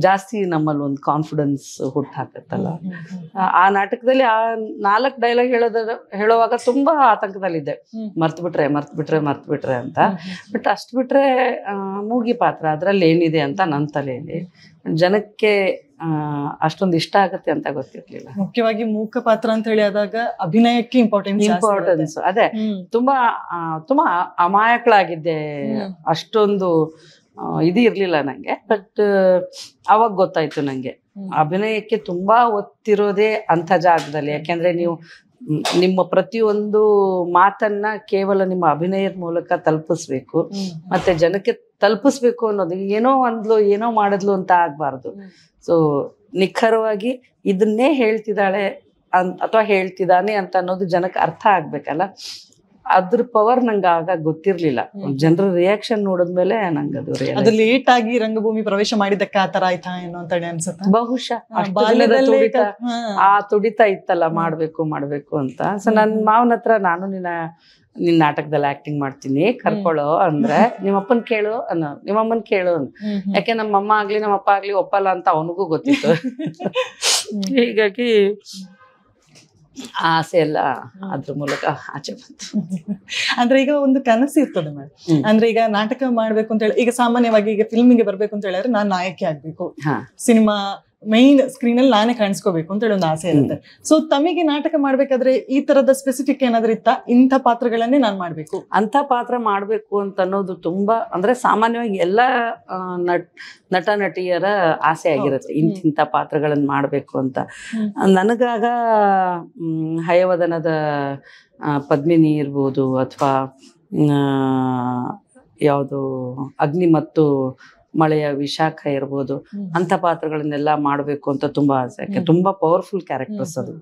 Speaker 3: ಜಾಸ್ತಿ ನಮ್ಮಲ್ಲಿ ಒಂದು ಕಾನ್ಫಿಡೆನ್ಸ್ ಹುಟ್ಟು ಹಾಕತ್ತಲ್ಲ ಆ ನಾಟಕದಲ್ಲಿ ಆ ನಾಲ್ಕು ಡೈಲಾಗ್ ಹೇಳೋದ್ರ ಹೇಳೋವಾಗ ತುಂಬಾ ಆತಂಕದಲ್ಲಿದ್ದೆ ಮರ್ತ್ ಬಿಟ್ರೆ ಮರ್ತ್ ಬಿಟ್ರೆ ಮರ್ತ್ ಬಿಟ್ರೆ ಅಂತ ಬಟ್ ಅಷ್ಟು ಬಿಟ್ರೆ ಮೂಗಿ ಪಾತ್ರ ಅದ್ರಲ್ಲಿ ಏನಿದೆ ಅಂತ ನನ್ನ ತಲೆಯಲ್ಲಿ ಜನಕ್ಕೆ ಅಷ್ಟೊಂದು ಇಷ್ಟ ಆಗುತ್ತೆ ಅಂತ ಗೊತ್ತಿರ್ಲಿಲ್ಲ
Speaker 2: ಮುಖ್ಯವಾಗಿ ಮೂಕ ಪಾತ್ರ ಅಂತ ಹೇಳಿ ಆದಾಗ ಅಭಿನಯಕ್ಕೆ ಇಂಪಾರ್ಟೆನ್ಸ್ ಇಂಪಾರ್ಟೆನ್ಸ್ ಅದೇ ತುಂಬಾ
Speaker 3: ತುಂಬಾ ಅಮಾಯಕಳಾಗಿದ್ದೆ ಅಷ್ಟೊಂದು ಇದು ಇರ್ಲಿಲ್ಲ ನಂಗೆ ಬಟ್ ಅವಾಗ ಗೊತ್ತಾಯ್ತು ನಂಗೆ ಅಭಿನಯಕ್ಕೆ ತುಂಬಾ ಒತ್ತಿರೋದೇ ಅಂಥ ಜಾಗದಲ್ಲಿ ಯಾಕೆಂದ್ರೆ ನೀವು ನಿಮ್ಮ ಪ್ರತಿಯೊಂದು ಮಾತನ್ನ ಕೇವಲ ನಿಮ್ಮ ಅಭಿನಯದ ಮೂಲಕ ತಲುಪಿಸ್ಬೇಕು ಮತ್ತೆ ಜನಕ್ಕೆ ತಲುಪಿಸ್ಬೇಕು ಅನ್ನೋದು ಏನೋ ಒಂದ್ಲು ಏನೋ ಮಾಡಿದ್ಲು ಅಂತ ಆಗ್ಬಾರ್ದು ಸೊ ನಿಖರವಾಗಿ ಇದನ್ನೇ ಹೇಳ್ತಿದ್ದಾಳೆ ಅಥವಾ ಹೇಳ್ತಿದ್ದಾನೆ ಅಂತ ಅನ್ನೋದು ಜನಕ್ಕೆ ಅರ್ಥ ಆಗ್ಬೇಕಲ್ಲ ಅದ್ರ ಪವರ್ ನಂಗ ಆಗ ಗೊತ್ತಿರ್ಲಿಲ್ಲ ಜನರ ರಿಯಾಕ್ಷನ್ ನೋಡಿದ್ಮೇಲೆ ನಂಗೆ ಅದು
Speaker 2: ಲೇಟ್ ಆಗಿ ರಂಗಭೂಮಿ ಪ್ರವೇಶ ಮಾಡಿದ್ದಕ್ಕೆ ಆ ತರ ಆಯ್ತಾ ಏನೋ ಅಂತ ಅನ್ಸುತ್ತೆ ಬಹುಶಃ
Speaker 3: ಆ ತುಡಿತಾ ಇತ್ತಲ್ಲ ಮಾಡ್ಬೇಕು ಮಾಡ್ಬೇಕು ಅಂತ ಸೊ ನನ್ನ ಮಾವನ ಹತ್ರ ನಾನು ನಿನ್ನ ನಿನ್ ನಾಟಕದಲ್ಲಿ ಆಕ್ಟಿಂಗ್ ಮಾಡ್ತೀನಿ ಕರ್ಕೊಳ್ಳೋ ಅಂದ್ರೆ ನಿಮ್ಮಪ್ಪನ ಕೇಳು ಅನ್ನೋ ನಿಮ್ಮಮ್ಮನ ಕೇಳು ಯಾಕೆ ನಮ್ಮಮ್ಮ ಆಗ್ಲಿ ನಮ್ಮಪ್ಪ ಆಗ್ಲಿ ಒಪ್ಪಲ್ಲ ಅಂತ ಅವನಿಗೂ ಗೊತ್ತಿತ್ತು [laughs] ಹೀಗಾಗಿ
Speaker 2: ಆಸೆ ಎಲ್ಲ ಅದ್ರ ಮೂಲಕ ಆಚೆ ಬಂತು [laughs] ಅಂದ್ರೆ ಈಗ ಒಂದು ಕನಸು ಇರ್ತದೆ ಮೇಡಮ್ ಅಂದ್ರೆ ಈಗ ನಾಟಕ ಮಾಡ್ಬೇಕು ಅಂತ ಹೇಳಿ ಈಗ ಸಾಮಾನ್ಯವಾಗಿ ಈಗ ಫಿಲ್ಮಿಗೆ ಬರ್ಬೇಕು ಅಂತ ಹೇಳಿದ್ರೆ ನಾನ್ ನಾಯಕಿ ಆಗ್ಬೇಕು ಸಿನಿಮಾ ಮೈನ್ ಸ್ಕ್ರೀನ್ ಅಲ್ಲಿ ನಾನೇ ಕಾಣಿಸ್ಕೋಬೇಕು ಅಂತ ಹೇಳಿ ಒಂದು ಆಸೆ ಇರುತ್ತೆ ಸೊ ತಮಗೆ ನಾಟಕ ಮಾಡ್ಬೇಕಾದ್ರೆ ಈ ತರದ ಸ್ಪೆಸಿಫಿಕ್ ಏನಾದ್ರೂ ಇತ್ತ ಇಂಥ ಪಾತ್ರಗಳನ್ನೇ ನಾನು ಮಾಡ್ಬೇಕು ಅಂತ ಪಾತ್ರ ಮಾಡ್ಬೇಕು ಅಂತ ಅನ್ನೋದು ತುಂಬಾ ಅಂದ್ರೆ ಸಾಮಾನ್ಯವಾಗಿ ಎಲ್ಲ
Speaker 3: ನಟ ನಟಿಯರ ಆಸೆ ಆಗಿರುತ್ತೆ ಇಂತಿಂಥ ಪಾತ್ರಗಳನ್ನ ಮಾಡ್ಬೇಕು ಅಂತ ನನಗಾಗ ಹಯವದನದ ಪದ್ಮಿನಿ ಇರ್ಬೋದು ಅಥವಾ ಯಾವುದು ಅಗ್ನಿ ಮತ್ತು ಮಳೆಯ ವಿಶಾಖ ಇರ್ಬೋದು ಅಂತ ಪಾತ್ರಗಳನ್ನೆಲ್ಲ ಮಾಡಬೇಕು ಅಂತ ತುಂಬಾ ಆಸೆ ಯಾಕೆ ತುಂಬಾ ಪವರ್ಫುಲ್ ಕ್ಯಾರೆಕ್ಟರ್ಸ್ ಅದು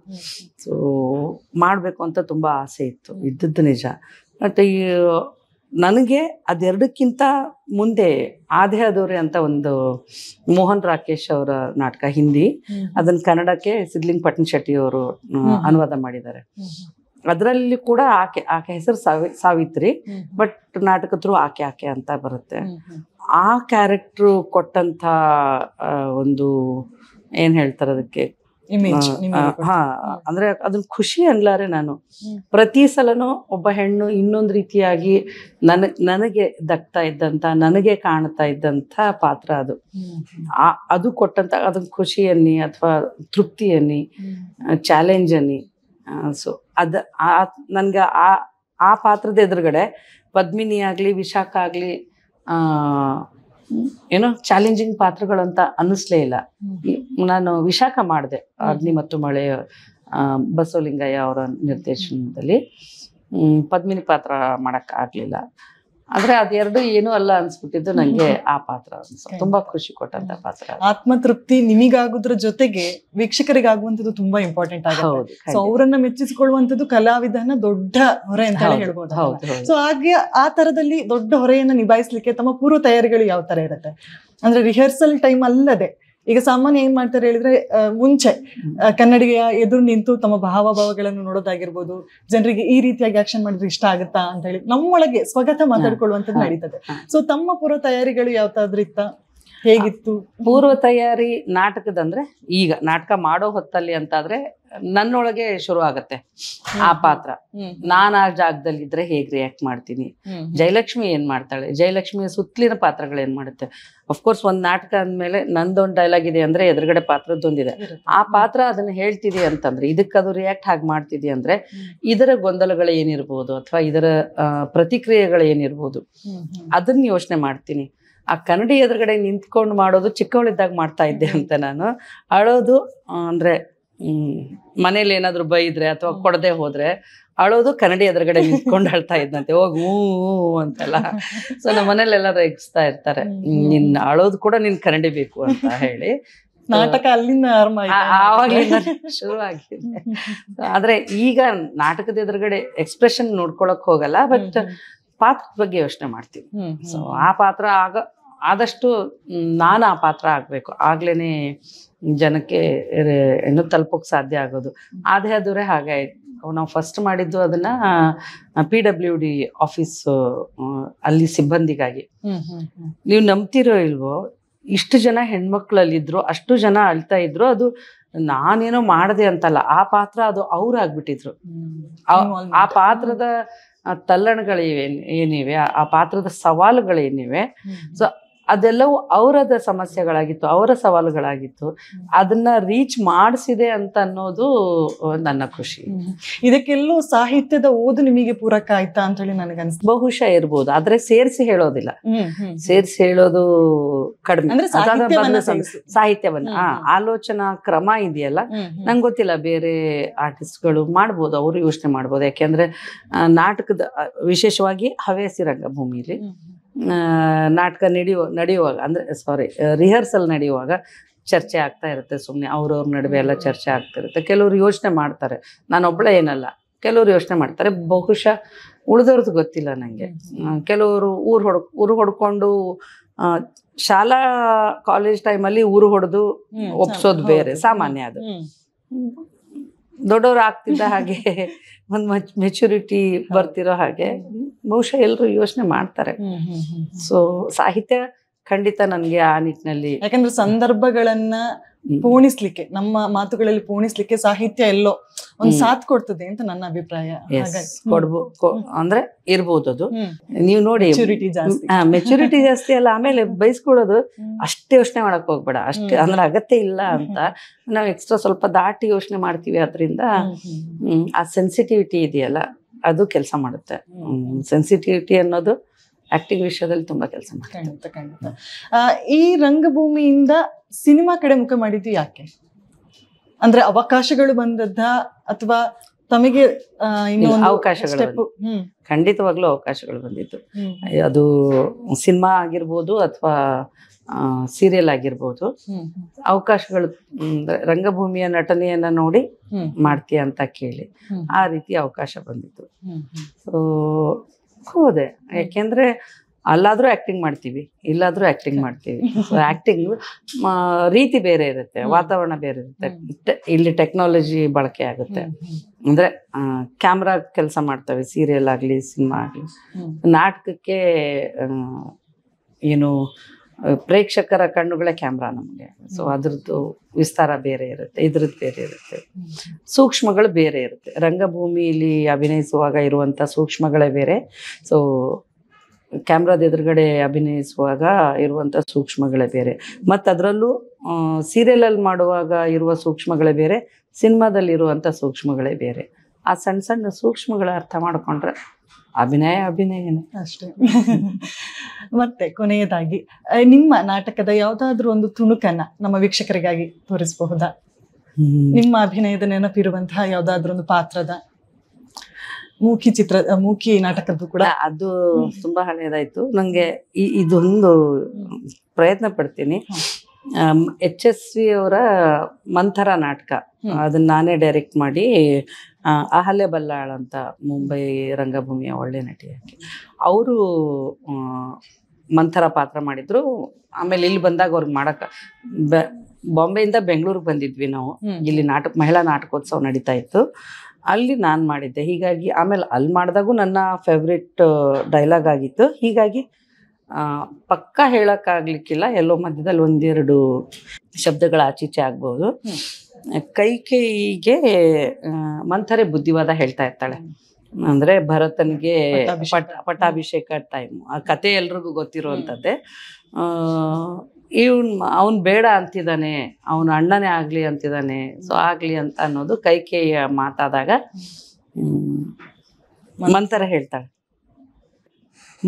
Speaker 3: ಸೊ ಮಾಡಬೇಕು ಅಂತ ತುಂಬಾ ಆಸೆ ಇತ್ತು ಇದ್ದದ್ದು ನಿಜ ಮತ್ತೆ ಈ ನನಗೆ ಅದೆರಡಕ್ಕಿಂತ ಮುಂದೆ ಆದೇ ಆದವ್ರೆ ಅಂತ ಒಂದು ಮೋಹನ್ ರಾಕೇಶ್ ಅವರ ನಾಟಕ ಹಿಂದಿ ಅದನ್ನ ಕನ್ನಡಕ್ಕೆ ಸಿದ್ಲಿಂಗ್ ಪಟ್ಟಣ ಶೆಟ್ಟಿ ಅವರು ಅನುವಾದ ಮಾಡಿದ್ದಾರೆ ಅದರಲ್ಲಿ ಕೂಡ ಆಕೆ ಆಕೆ ಹೆಸರು ಸಾವಿ ಸಾವಿತ್ರಿ ಬಟ್ ನಾಟಕ ಥ್ರೂ ಆಕೆ ಆಕೆ ಅಂತ ಬರುತ್ತೆ ಆ ಕ್ಯಾರೆಕ್ಟ್ರು ಕೊಟ್ಟಂತ ಒಂದು ಏನು ಹೇಳ್ತಾರೆ ಅದಕ್ಕೆ ಹಾ ಅಂದ್ರೆ ಅದನ್ ಖುಷಿ ಅನ್ಲಾರೆ ನಾನು ಪ್ರತಿ ಸಲನು ಒಬ್ಬ ಹೆಣ್ಣು ಇನ್ನೊಂದು ರೀತಿಯಾಗಿ ನನ್ ನನಗೆ ದಕ್ತಾ ಇದ್ದಂತ ನನಗೆ ಕಾಣ್ತಾ ಇದ್ದಂತ ಪಾತ್ರ ಅದು ಅದು ಕೊಟ್ಟಂತ ಅದನ್ ಖುಷಿಯನ್ನಿ ಅಥವಾ ತೃಪ್ತಿಯನ್ನಿ ಚಾಲೆಂಜ್ ಅನ್ನಿ ಸೊ ಅದು ಆ ನನಗೆ ಆ ಆ ಪಾತ್ರದ ಎದುರುಗಡೆ ಪದ್ಮಿನಿ ಆಗಲಿ ವಿಶಾಖ ಆಗಲಿ ಏನೋ ಚಾಲೆಂಜಿಂಗ್ ಪಾತ್ರಗಳು ಅಂತ ಅನ್ನಿಸ್ಲೇ ಇಲ್ಲ ನಾನು ವಿಶಾಖ ಮಾಡಿದೆ ಅಗ್ನಿ ಮತ್ತು ಮಳೆ ಬಸವಲಿಂಗಯ್ಯ ಅವರ ನಿರ್ದೇಶನದಲ್ಲಿ ಪದ್ಮಿನಿ ಪಾತ್ರ ಮಾಡೋಕ್ಕಾಗಲಿಲ್ಲ ಆದ್ರೆ ಅದೆರಡು ಏನು ಅಲ್ಲ ಅನ್ಸ್ಬಿಟ್ಟಿದ್ದು ನಂಗೆ ಆ ಪಾತ್ರ ತುಂಬಾ
Speaker 2: ಖುಷಿ ಕೊಟ್ಟಂತ ಪಾತ್ರ ಆತ್ಮತೃಪ್ತಿ ನಿಮಗಾಗೋದ್ರ ಜೊತೆಗೆ ವೀಕ್ಷಕರಿಗಾಗುವಂತದ್ದು ತುಂಬಾ ಇಂಪಾರ್ಟೆಂಟ್ ಆಗುತ್ತೆ ಸೊ ಅವರನ್ನ ಮೆಚ್ಚಿಸಿಕೊಳ್ಳುವಂಥದ್ದು ಕಲಾವಿದನ ದೊಡ್ಡ ಹೊರೆ ಅಂತ ಹೇಳ್ಬೋದು ಸೊ ಹಾಗೆ ಆ ತರದಲ್ಲಿ ದೊಡ್ಡ ಹೊರೆಯನ್ನ ನಿಭಾಯಿಸ್ಲಿಕ್ಕೆ ತಮ್ಮ ಪೂರ್ವ ತಯಾರಿಗಳು ಯಾವ ತರ ಇರುತ್ತೆ ಅಂದ್ರೆ ರಿಹರ್ಸಲ್ ಟೈಮ್ ಅಲ್ಲದೆ ಈಗ ಸಾಮಾನ್ಯ ಏನ್ ಮಾಡ್ತಾರೆ ಹೇಳಿದ್ರೆ ಮುಂಚೆ ಕನ್ನಡಿಗೆಯ ಎದುರು ನಿಂತು ತಮ್ಮ ಭಾವಭಾವಗಳನ್ನು ನೋಡೋದಾಗಿರ್ಬೋದು ಜನರಿಗೆ ಈ ರೀತಿಯಾಗಿ ಆಕ್ಷನ್ ಮಾಡಿದ್ರೆ ಇಷ್ಟ ಆಗುತ್ತಾ ಅಂತ ಹೇಳಿ ನಮ್ಮೊಳಗೆ ಸ್ವಗತ ಮಾತಾಡ್ಕೊಳ್ಳುವಂತದ್ದು ನಡೀತದೆ ಸೊ ತಮ್ಮ ಪೂರ್ವ ತಯಾರಿಗಳು ಯಾವ್ದಾದ್ರೂ ಇತ್ತ ಹೇಗಿತ್ತು ಪೂರ್ವ ತಯಾರಿ ನಾಟಕದಂದ್ರೆ
Speaker 3: ಈಗ ನಾಟಕ ಮಾಡೋ ಹೊತ್ತಲ್ಲಿ ಅಂತಾದ್ರೆ ನನ್ನೊಳಗೆ ಶುರು ಆಗತ್ತೆ ಆ ಪಾತ್ರ ನಾನ್ ಆ ಜಾಗದಲ್ಲಿ ಇದ್ರೆ ಹೇಗ್ ರಿಯಾಕ್ಟ್ ಮಾಡ್ತೀನಿ ಜಯಲಕ್ಷ್ಮಿ ಏನ್ ಮಾಡ್ತಾಳೆ ಜಯಲಕ್ಷ್ಮಿಯ ಸುತ್ತಲಿನ ಪಾತ್ರಗಳು ಏನ್ ಮಾಡುತ್ತೆ ಅಫ್ಕೋರ್ಸ್ ಒಂದ್ ನಾಟಕ ಅಂದ್ಮೇಲೆ ನಂದೊಂದ್ ಡೈಲಾಗ್ ಇದೆ ಅಂದ್ರೆ ಎದುರುಗಡೆ ಪಾತ್ರದೊಂದಿದೆ ಆ ಪಾತ್ರ ಅದನ್ನ ಹೇಳ್ತಿದೆ ಅಂತಂದ್ರೆ ಅದು ರಿಯಾಕ್ಟ್ ಹಾಗೆ ಮಾಡ್ತಿದೆ ಅಂದ್ರೆ ಇದರ ಗೊಂದಲಗಳು ಏನಿರ್ಬೋದು ಅಥವಾ ಇದರ ಪ್ರತಿಕ್ರಿಯೆಗಳು ಏನಿರ್ಬೋದು ಅದನ್ನ ಯೋಚನೆ ಮಾಡ್ತೀನಿ ಆ ಕನ್ನಡಿ ಎದುರುಗಡೆ ನಿಂತ್ಕೊಂಡು ಮಾಡೋದು ಚಿಕ್ಕವಳಿದ್ದಾಗ ಮಾಡ್ತಾ ಇದ್ದೆ ಅಂತ ನಾನು ಅಳೋದು ಹ್ಮ್ ಮನೇಲಿ ಏನಾದರೂ ಬೈದ್ರೆ ಅಥವಾ ಕೊಡದೆ ಹೋದ್ರೆ ಅಳೋದು ಕನ್ನಡಿ ಎದುರುಗಡೆ ನಿಂತ್ಕೊಂಡು ಅಳ್ತಾ ಇದ್ದಂತೆ ಹೋಗಿ ಹೂ ಅಂತೆಲ್ಲ ಸೊ ನಮ್ಮ ಮನೇಲೆಲ್ಲ ರೇಗಿಸ್ತಾ ಇರ್ತಾರೆ ನಿನ್ನ ಅಳೋದು ಕೂಡ ನಿನ್ ಕನ್ನಡಿ ಬೇಕು ಅಂತ ಹೇಳಿ ನಾಟಕ
Speaker 2: ಅಲ್ಲಿಂದ ಆವಾಗಲಿಂದ ಶುರು ಆಗಿದೆ
Speaker 3: ಆದ್ರೆ ಈಗ ನಾಟಕದ ಎದುರುಗಡೆ ಎಕ್ಸ್ಪ್ರೆಷನ್ ನೋಡ್ಕೊಳಕ್ ಹೋಗಲ್ಲ ಬಟ್ ಪಾತ್ರದ ಬಗ್ಗೆ ಯೋಚನೆ ಮಾಡ್ತೀವಿ ಸೊ ಆ ಪಾತ್ರ ಆಗ ಆದಷ್ಟು ನಾನು ಆ ಪಾತ್ರ ಆಗ್ಬೇಕು ಆಗ್ಲೇ ಜನಕ್ಕೆ ಏನು ತಲುಪೋಕೆ ಸಾಧ್ಯ ಆಗೋದು ಆದರೆ ಹಾಗಾಯ್ತು ಹಾಗೆ ನಾವು ಫಸ್ಟ್ ಮಾಡಿದ್ದು ಅದನ್ನ ಪಿ ಡಬ್ಲ್ಯೂ ಡಿ ಆಫೀಸ್ ಅಲ್ಲಿ ಸಿಬ್ಬಂದಿಗಾಗಿ ನೀವು ನಂಬ್ತಿರೋ ಇಲ್ವೋ ಇಷ್ಟು ಜನ ಹೆಣ್ಮಕ್ಳಲ್ಲಿದ್ರು ಅಷ್ಟು ಜನ ಅಳ್ತಾ ಇದ್ರು ಅದು ನಾನೇನೋ ಮಾಡಿದೆ ಅಂತಲ್ಲ ಆ ಪಾತ್ರ ಅದು ಅವ್ರು ಆಗ್ಬಿಟ್ಟಿದ್ರು ಆ ಪಾತ್ರದ ತಲ್ಲಣಗಳಿವೆ ಏನಿವೆ ಆ ಪಾತ್ರದ ಸವಾಲುಗಳೇನಿವೆ ಸೊ ಅದೆಲ್ಲವೂ ಅವರದ ಸಮಸ್ಯೆಗಳಾಗಿತ್ತು ಅವರ ಸವಾಲುಗಳಾಗಿತ್ತು ಅದನ್ನ ರೀಚ್ ಮಾಡಿಸಿದೆ ಅಂತ ಅನ್ನೋದು ನನ್ನ ಖುಷಿ ಇದಕ್ಕೆಲ್ಲೂ ಸಾಹಿತ್ಯದ ಓದು ನಿಮಗೆ ಪೂರಕ ಆಯ್ತಾ ಅಂತ ಹೇಳಿ ನನಗನ್ಸ್ ಬಹುಶಃ ಇರ್ಬೋದು ಆದ್ರೆ ಸೇರಿಸಿ ಹೇಳೋದಿಲ್ಲ ಸೇರಿಸಿ ಹೇಳೋದು ಕಡಿಮೆ ಸಾಹಿತ್ಯವನ್ನ ಆಲೋಚನಾ ಕ್ರಮ ಇದೆಯಲ್ಲ ನಂಗೆ ಗೊತ್ತಿಲ್ಲ ಬೇರೆ ಆರ್ಟಿಸ್ಟ್ಗಳು ಮಾಡ್ಬೋದು ಅವರು ಯೋಚನೆ ಮಾಡ್ಬೋದು ಯಾಕೆಂದ್ರೆ ನಾಟಕದ ವಿಶೇಷವಾಗಿ ಹವ್ಯಾಸಿ ರಂಗಭೂಮಿಲಿ ನಾಟಕ ನಡೆಯುವ ನಡೆಯುವಾಗ ಅಂದ್ರೆ ಸಾರಿ ರಿಹರ್ಸಲ್ ನಡೆಯುವಾಗ ಚರ್ಚೆ ಆಗ್ತಾ ಇರುತ್ತೆ ಸುಮ್ಮನೆ ಅವ್ರವ್ರ ನಡುವೆ ಎಲ್ಲ ಚರ್ಚೆ ಆಗ್ತಾ ಇರುತ್ತೆ ಕೆಲವರು ಯೋಚನೆ ಮಾಡ್ತಾರೆ ನಾನೊಬ್ಬಳೇ ಏನಲ್ಲ ಕೆಲವರು ಯೋಚನೆ ಮಾಡ್ತಾರೆ ಬಹುಶಃ ಉಳಿದವ್ರದ್ದು ಗೊತ್ತಿಲ್ಲ ನನಗೆ ಕೆಲವರು ಊರು ಹೊಡ್ ಊರು ಹೊಡ್ಕೊಂಡು ಶಾಲಾ ಕಾಲೇಜ್ ಟೈಮಲ್ಲಿ ಊರು ಹೊಡೆದು ಒಪ್ಸೋದು ಬೇರೆ ಸಾಮಾನ್ಯ ಅದು ದೊಡ್ಡವರು ಆಗ್ತಿದ್ದ ಹಾಗೆ [laughs] ಒಂದು ಮೆಚುರಿಟಿ ಬರ್ತಿರೋ ಹಾಗೆ
Speaker 2: ಬಹುಶಃ ಎಲ್ಲರೂ ಯೋಚನೆ ಮಾಡ್ತಾರೆ ಸೊ ಸಾಹಿತ್ಯ ಖಂಡಿತ ನನಗೆ ಆ ನಿಟ್ಟಿನಲ್ಲಿ ಯಾಕಂದ್ರೆ ಸಂದರ್ಭಗಳನ್ನ ಪೋಣಿಸ್ಲಿಕ್ಕೆ ನಮ್ಮ ಮಾತುಗಳಲ್ಲಿ ಪೋಣಿಸ್ಲಿಕ್ಕೆ ಸಾಹಿತ್ಯ ಎಲ್ಲೋ ಒಂದ್ ಸಾಥ್ ಕೊಡ್ತದೆ ಅಂತ ನನ್ನ ಅಭಿಪ್ರಾಯ ಅಂದ್ರೆ
Speaker 3: ಇರ್ಬೋದು ಅದು ನೀವು ನೋಡಿ ಮೆಚುರಿಟಿ ಜಾಸ್ತಿ ಅಲ್ಲ ಆಮೇಲೆ ಬೈಸ್ಕೊಳ್ಳೋದು ಅಷ್ಟೇ ಯೋಚನೆ ಮಾಡಕ್ ಹೋಗ್ಬೇಡ ಅಷ್ಟೇ ಅಂದ್ರೆ ಅಗತ್ಯ ಇಲ್ಲ ಅಂತ ನಾವು ಎಕ್ಸ್ಟ್ರಾ ಸ್ವಲ್ಪ ದಾಟಿ ಯೋಚನೆ ಮಾಡ್ತೀವಿ ಅದರಿಂದ ಆ ಸೆನ್ಸಿಟಿವಿಟಿ ಇದೆಯಲ್ಲ ಅದು ಕೆಲಸ ಮಾಡುತ್ತೆ ಸೆನ್ಸಿಟಿವಿಟಿ ಅನ್ನೋದು ಆಕ್ಟಿಂಗ್ ವಿಷಯದಲ್ಲಿ ತುಂಬಾ ಕೆಲಸ
Speaker 2: ಈ ರಂಗಭೂಮಿಯಿಂದ ಸಿನಿಮಾ ಕಡೆ ಮುಖ ಮಾಡಿದ್ದು ಯಾಕೆ ಅಂದ್ರೆ ಅವಕಾಶಗಳು ಬಂದದ್ದ ಅಥವಾ ತಮಗೆ ಅವಕಾಶಗಳು ಖಂಡಿತವಾಗ್ಲೂ
Speaker 3: ಅವಕಾಶಗಳು ಬಂದಿತ್ತು ಅದು ಸಿನಿಮಾ ಆಗಿರ್ಬೋದು ಅಥವಾ ಸೀರಿಯಲ್ ಆಗಿರ್ಬೋದು ಅವಕಾಶಗಳು ರಂಗಭೂಮಿಯ ನಟನೆಯನ್ನ ನೋಡಿ ಮಾಡ್ತೀಯ ಅಂತ ಕೇಳಿ ಆ ರೀತಿ ಅವಕಾಶ ಬಂದಿತ್ತು ಸೊ ಹೋದೆ ಯಾಕೆಂದ್ರೆ ಅಲ್ಲಾದ್ರೂ ಆಕ್ಟಿಂಗ್ ಮಾಡ್ತೀವಿ ಇಲ್ಲಾದ್ರೂ ಆಕ್ಟಿಂಗ್ ಮಾಡ್ತೀವಿ ಆಕ್ಟಿಂಗ್ [laughs] ರೀತಿ ಬೇರೆ ಇರುತ್ತೆ ವಾತಾವರಣ ಬೇರೆ ಇರುತ್ತೆ ಇಲ್ಲಿ ಟೆಕ್ನಾಲಜಿ ಬಳಕೆ ಆಗುತ್ತೆ ಅಂದ್ರೆ ಕ್ಯಾಮ್ರಾ ಕೆಲಸ ಮಾಡ್ತಾವೆ ಸೀರಿಯಲ್ ಆಗ್ಲಿ ಸಿನಿಮಾ ಆಗ್ಲಿ ನಾಟಕಕ್ಕೆ ಏನು ಪ್ರೇಕ್ಷಕರ ಕಣ್ಣುಗಳ ಕ್ಯಾಮ್ರಾ ನಮಗೆ ಸೊ ಅದ್ರದ್ದು ವಿಸ್ತಾರ ಬೇರೆ ಇರುತ್ತೆ ಇದ್ರದ್ದು ಬೇರೆ ಇರುತ್ತೆ ಸೂಕ್ಷ್ಮಗಳು ಬೇರೆ ಇರುತ್ತೆ ರಂಗಭೂಮಿಲಿ ಅಭಿನಯಿಸುವಾಗ ಇರುವಂಥ ಸೂಕ್ಷ್ಮಗಳೇ ಬೇರೆ ಸೊ ಕ್ಯಾಮ್ರಾದ ಎದುರುಗಡೆ ಅಭಿನಯಿಸುವಾಗ ಇರುವಂಥ ಸೂಕ್ಷ್ಮಗಳೇ ಬೇರೆ ಮತ್ತು ಅದರಲ್ಲೂ ಸೀರಿಯಲಲ್ಲಿ ಮಾಡುವಾಗ ಇರುವ ಸೂಕ್ಷ್ಮಗಳೇ ಬೇರೆ ಸಿನಿಮಾದಲ್ಲಿ ಸೂಕ್ಷ್ಮಗಳೇ ಬೇರೆ ಆ ಸಣ್ಣ ಸಣ್ಣ ಸೂಕ್ಷ್ಮಗಳ ಅರ್ಥ ಮಾಡಿಕೊಂಡ್ರೆ ಅಭಿನಯ
Speaker 2: ಅಭಿನಯನೇ ಅಷ್ಟೇ ಮತ್ತೆ ಕೊನೆಯದಾಗಿ ನಿಮ್ಮ ನಾಟಕದ ಯಾವುದಾದ್ರೂ ಒಂದು ತುಣುಕನ್ನ ನಮ್ಮ ವೀಕ್ಷಕರಿಗಾಗಿ ತೋರಿಸಬಹುದಾ ನಿಮ್ಮ ಅಭಿನಯದ ನೆನಪಿರುವಂತಹ ಯಾವುದಾದ್ರೂ ಒಂದು ಪಾತ್ರದ ಮೂಕಿ ಚಿತ್ರ ಮೂಕಿ ನಾಟಕದ್ದು ಕೂಡ ಅದು ತುಂಬಾ ಹಳೆಯದಾಯ್ತು ನಂಗೆ
Speaker 3: ಇದೊಂದು ಪ್ರಯತ್ನ ಪಡ್ತೀನಿ ಎಚ್ ಎಸ್ ವಿ ಅವರ ಮಂಥರ ನಾಟಕ ಅದನ್ನ ನಾನೇ ಡೈರೆಕ್ಟ್ ಮಾಡಿ ಅಹಲ್ಯ ಬಲ್ಲಾಳ್ ಅಂತ ಮುಂಬೈ ರಂಗಭೂಮಿಯ ಒಳ್ಳೆ ನಟಿ ಅವರು ಮಂಥರ ಪಾತ್ರ ಮಾಡಿದ್ರು ಆಮೇಲೆ ಇಲ್ಲಿ ಬಂದಾಗ ಅವ್ರಿಗೆ ಮಾಡಕ್ಕೆ ಬಾಂಬೆಯಿಂದ ಬೆಂಗಳೂರಿಗೆ ಬಂದಿದ್ವಿ ನಾವು ಇಲ್ಲಿ ನಾಟಕ ಮಹಿಳಾ ನಾಟಕೋತ್ಸವ ನಡೀತಾ ಇತ್ತು ಅಲ್ಲಿ ನಾನು ಮಾಡಿದ್ದೆ ಹೀಗಾಗಿ ಆಮೇಲೆ ಅಲ್ಲಿ ಮಾಡಿದಾಗೂ ನನ್ನ ಫೇವ್ರೆಟ್ ಡೈಲಾಗ್ ಆಗಿತ್ತು ಹೀಗಾಗಿ ಪಕ್ಕ ಹೇಳೋಕ್ಕಾಗ್ಲಿಕ್ಕಿಲ್ಲ ಎಲ್ಲೋ ಮಧ್ಯದಲ್ಲಿ ಒಂದೆರಡು ಶಬ್ದಗಳ ಆಚೀಚೆ ಆಗ್ಬೋದು ಕೈಕೇಯಿಗೆ ಮಂಥರೆ ಬುದ್ಧಿವಾದ ಹೇಳ್ತಾ ಇರ್ತಾಳೆ ಅಂದ್ರೆ ಭರತನ್ಗೆ ಪಟ ಪಟಾಭಿಷೇಕ ಟೈಮ್ ಆ ಕತೆ ಎಲ್ರಿಗೂ ಗೊತ್ತಿರುವಂಥದ್ದೇ ಇವನ್ ಅವನ್ ಬೇಡ ಅಂತಿದ್ದಾನೆ ಅವನ ಅಣ್ಣನೇ ಆಗ್ಲಿ ಅಂತಿದ್ದಾನೆ ಸೊ ಆಗ್ಲಿ ಅಂತ ಅನ್ನೋದು ಕೈಕೇಯ ಮಾತಾದಾಗ ಮಂಥರ ಹೇಳ್ತಾಳೆ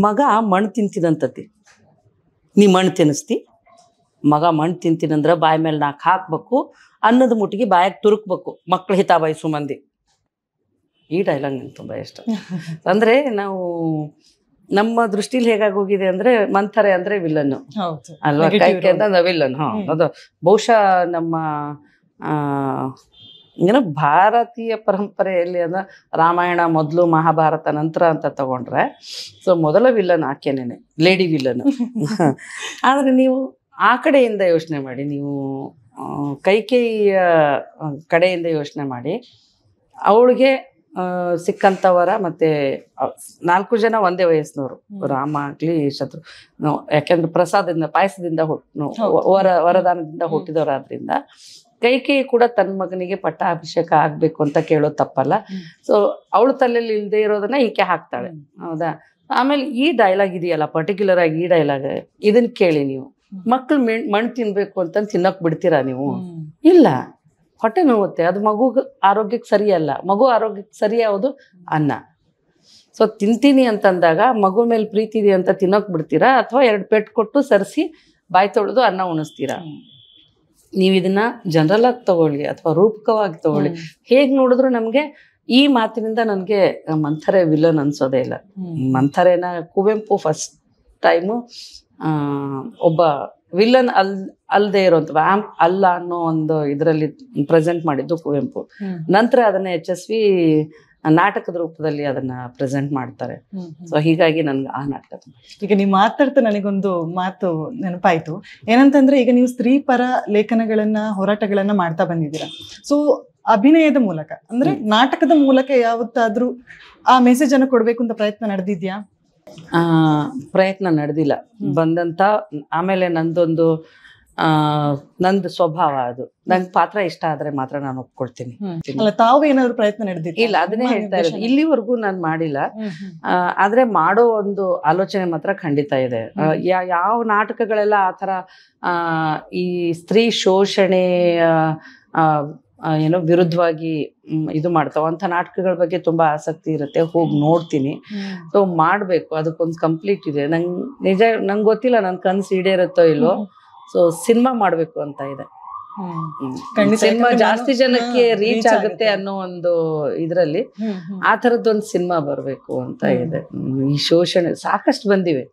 Speaker 3: ಮಗ ಮಣ್ ತಿಂತಿದಂತತಿ ನೀ ಮಣ್ಣು ತಿನ್ನಿಸ್ತಿ ಮಗ ಮಣ್ ತಿಂತೀನಂದ್ರೆ ಬಾಯಿ ಮೇಲೆ ನಾಕ್ ಹಾಕ್ಬೇಕು ಅನ್ನದ ಮುಟ್ಟಿಗೆ ಬಾಯಕ್ ತುರುಕ್ಬೇಕು ಮಕ್ಳು ಹಿತ ಬಯಸು ಮಂದಿ ಈ ಡೈಲಾಗ್ ನಂಗೆ ತುಂಬ ಇಷ್ಟ [laughs] ಅಂದ್ರೆ ನಾವು ನಮ್ಮ ದೃಷ್ಟಿಲಿ ಹೇಗಾಗಿ ಹೋಗಿದೆ ಅಂದ್ರೆ ಮಂಥರೆ ಅಂದ್ರೆ ವಿಲನ್
Speaker 2: ಅಲ್ವಾ ಕೈಕೆ ಅಂತ
Speaker 3: ವಿಲನ್ ಹಾ ಅದು ಬಹುಶಃ ನಮ್ಮ ಏನೋ ಭಾರತೀಯ ಪರಂಪರೆಯಲ್ಲಿ ಅಂದ್ರೆ ರಾಮಾಯಣ ಮೊದಲು ಮಹಾಭಾರತ ನಂತರ ಅಂತ ತಗೊಂಡ್ರೆ ಸೊ ಮೊದಲ ವಿಲನ್ ಆಕೆನೇನೆ ಲೇಡಿ ವಿಲನ್ [laughs] [laughs] ಆದ್ರೆ ನೀವು ಆ ಕಡೆಯಿಂದ ಯೋಚನೆ ಮಾಡಿ ನೀವು ಕೈಕೇಯಿಯ ಕಡೆಯಿಂದ ಯೋಚನೆ ಮಾಡಿ ಅವಳಿಗೆ ಸಿಕ್ಕಂಥವರ ಮತ್ತೆ ನಾಲ್ಕು ಜನ ಒಂದೇ ವಯಸ್ಸಿನವರು ರಾಮ ಆಗ್ಲಿ ಶತ್ರು ಯಾಕೆಂದ್ರೆ ಪ್ರಸಾದದಿಂದ ಪಾಯಸದಿಂದ ವರ ವರದಾನದಿಂದ ಹುಟ್ಟಿದವರಾದ್ರಿಂದ ಕೈಕೇಯಿ ಕೂಡ ತನ್ನ ಮಗನಿಗೆ ಪಟ್ಟಾಭಿಷೇಕ ಆಗಬೇಕು ಅಂತ ಕೇಳೋದು ತಪ್ಪಲ್ಲ ಸೊ ಅವಳು ತಲೆಯಲ್ಲಿ ಇಲ್ಲದೆ ಇರೋದನ್ನ ಈಕೆ ಹಾಕ್ತಾಳೆ ಹೌದಾ ಆಮೇಲೆ ಈ ಡೈಲಾಗ್ ಇದೆಯಲ್ಲ ಪರ್ಟಿಕ್ಯುಲರ್ ಆಗಿ ಈ ಡೈಲಾಗ್ ಇದನ್ನ ಕೇಳಿ ನೀವು ಮಕ್ಳು ಮೆಣ್ ಮಣ್ಣು ತಿನ್ಬೇಕು ಅಂತ ತಿನ್ನಕ್ ಬಿಡ್ತೀರಾ ನೀವು ಇಲ್ಲ ಹೊಟ್ಟೆ ನೋವುತ್ತೆ ಅದು ಮಗು ಆರೋಗ್ಯಕ್ಕೆ ಅಲ್ಲ ಮಗು ಆರೋಗ್ಯಕ್ಕೆ ಸರಿ ಯಾವುದು ಅನ್ನ ಸೊ ತಿಂತೀನಿ ಅಂತಂದಾಗ ಮಗು ಮೇಲೆ ಪ್ರೀತಿ ಇದೆ ಅಂತ ತಿನ್ನೋಕ್ ಬಿಡ್ತೀರಾ ಅಥವಾ ಎರಡು ಪೆಟ್ ಕೊಟ್ಟು ಸರಿಸಿ ಬಾಯಿ ತೊಳೆದು ಅನ್ನ ಉಣಿಸ್ತೀರಾ ನೀವು ಇದನ್ನ ಜನರಲ್ ಆಗಿ ತಗೊಳ್ಳಿ ಅಥವಾ ರೂಪಕವಾಗಿ ತಗೊಳ್ಳಿ ಹೇಗೆ ನೋಡಿದ್ರು ನಮಗೆ ಈ ಮಾತಿನಿಂದ ನನಗೆ ಮಂಥರೆ ವಿಲನ್ ಅನ್ಸೋದೇ ಇಲ್ಲ ಮಂಥರೇನ ಕುವೆಂಪು ಫಸ್ಟ್ ಟೈಮು ಒಬ್ಬ ವಿಲನ್ ಅಲ್ ಅಲ್ಲದೆ ಇರುವಂತ ವ್ಯಾಮ್ ಅಲ್ಲ ಅನ್ನೋ ಒಂದು ಇದರಲ್ಲಿ ಪ್ರೆಸೆಂಟ್ ಮಾಡಿದ್ದು ಕುವೆಂಪು ನಂತರ ಅದನ್ನ ಯಶಸ್ವಿ ನಾಟಕದ ರೂಪದಲ್ಲಿ ಅದನ್ನ ಪ್ರೆಸೆಂಟ್ ಮಾಡ್ತಾರೆ ಸೊ ಹೀಗಾಗಿ ನನ್ಗೆ ಆ ನಾಟಕ
Speaker 2: ಈಗ ನೀವು ಮಾತಾಡ್ತಾ ನನಗೊಂದು ಮಾತು ನೆನಪಾಯ್ತು ಏನಂತಂದ್ರೆ ಈಗ ನೀವು ಸ್ತ್ರೀ ಪರ ಲೇಖನಗಳನ್ನ ಹೋರಾಟಗಳನ್ನ ಮಾಡ್ತಾ ಬಂದಿದ್ದೀರಾ ಸೊ ಅಭಿನಯದ ಮೂಲಕ ಅಂದ್ರೆ ನಾಟಕದ ಮೂಲಕ ಯಾವತ್ತಾದ್ರೂ ಆ ಮೆಸೇಜ್ ಅನ್ನು ಕೊಡ್ಬೇಕು ಅಂತ ಪ್ರಯತ್ನ ನಡೆದಿದ್ಯಾ
Speaker 3: ಪ್ರಯತ್ನ ನಡೆದಿಲ್ಲ ಬಂದಂತ ಆಮೇಲೆ ನಂದೊಂದು ನಂದು ಸ್ವಭಾವ ಅದು ನಂಗೆ ಪಾತ್ರ ಇಷ್ಟ ಆದ್ರೆ ಮಾತ್ರ ನಾನು ಒಪ್ಕೊಳ್ತೀನಿ ತಾವು ಪ್ರಯತ್ನ ನಡೆದಿಲ್ಲ ಇಲ್ಲ ಅದನ್ನೇ ಹೇಳ್ತಾ ಇರೋದು ಇಲ್ಲಿವರೆಗೂ ನಾನು ಮಾಡಿಲ್ಲ ಆದ್ರೆ ಮಾಡೋ ಒಂದು ಆಲೋಚನೆ ಮಾತ್ರ ಖಂಡಿತ ಇದೆ ಯಾವ ನಾಟಕಗಳೆಲ್ಲ ಆ ಈ ಸ್ತ್ರೀ ಶೋಷಣೆ ಏನೋ ವಿರುದ್ಧವಾಗಿ ಇದು ಮಾಡ್ತಾವ ಅಂತ ನಾಟಕಗಳ ಬಗ್ಗೆ ತುಂಬಾ ಆಸಕ್ತಿ ಇರುತ್ತೆ ಹೋಗಿ ನೋಡ್ತೀನಿ ಸೊ ಮಾಡಬೇಕು ಅದಕ್ಕೊಂದು ಕಂಪ್ಲೀಟ್ ಇದೆ ನಂಗೆ ನಿಜ ನಂಗೆ ಗೊತ್ತಿಲ್ಲ ನನ್ನ ಕನಸು ಈಡೇರುತ್ತೋ ಇಲ್ಲೋ ಸೊ ಸಿನಿಮಾ ಮಾಡಬೇಕು ಅಂತ ಇದೆ ಸಿನಿಮಾ ಜಾಸ್ತಿ ಜನಕ್ಕೆ ರೀಚ್ ಆಗುತ್ತೆ ಅನ್ನೋ ಒಂದು ಇದ್ರಲ್ಲಿ ಆ ತರದೊಂದು ಸಿನಿಮಾ ಬರ್ಬೇಕು ಅಂತ ಇದೆ ಈ ಶೋಷಣೆ ಸಾಕಷ್ಟು ಬಂದಿವೆ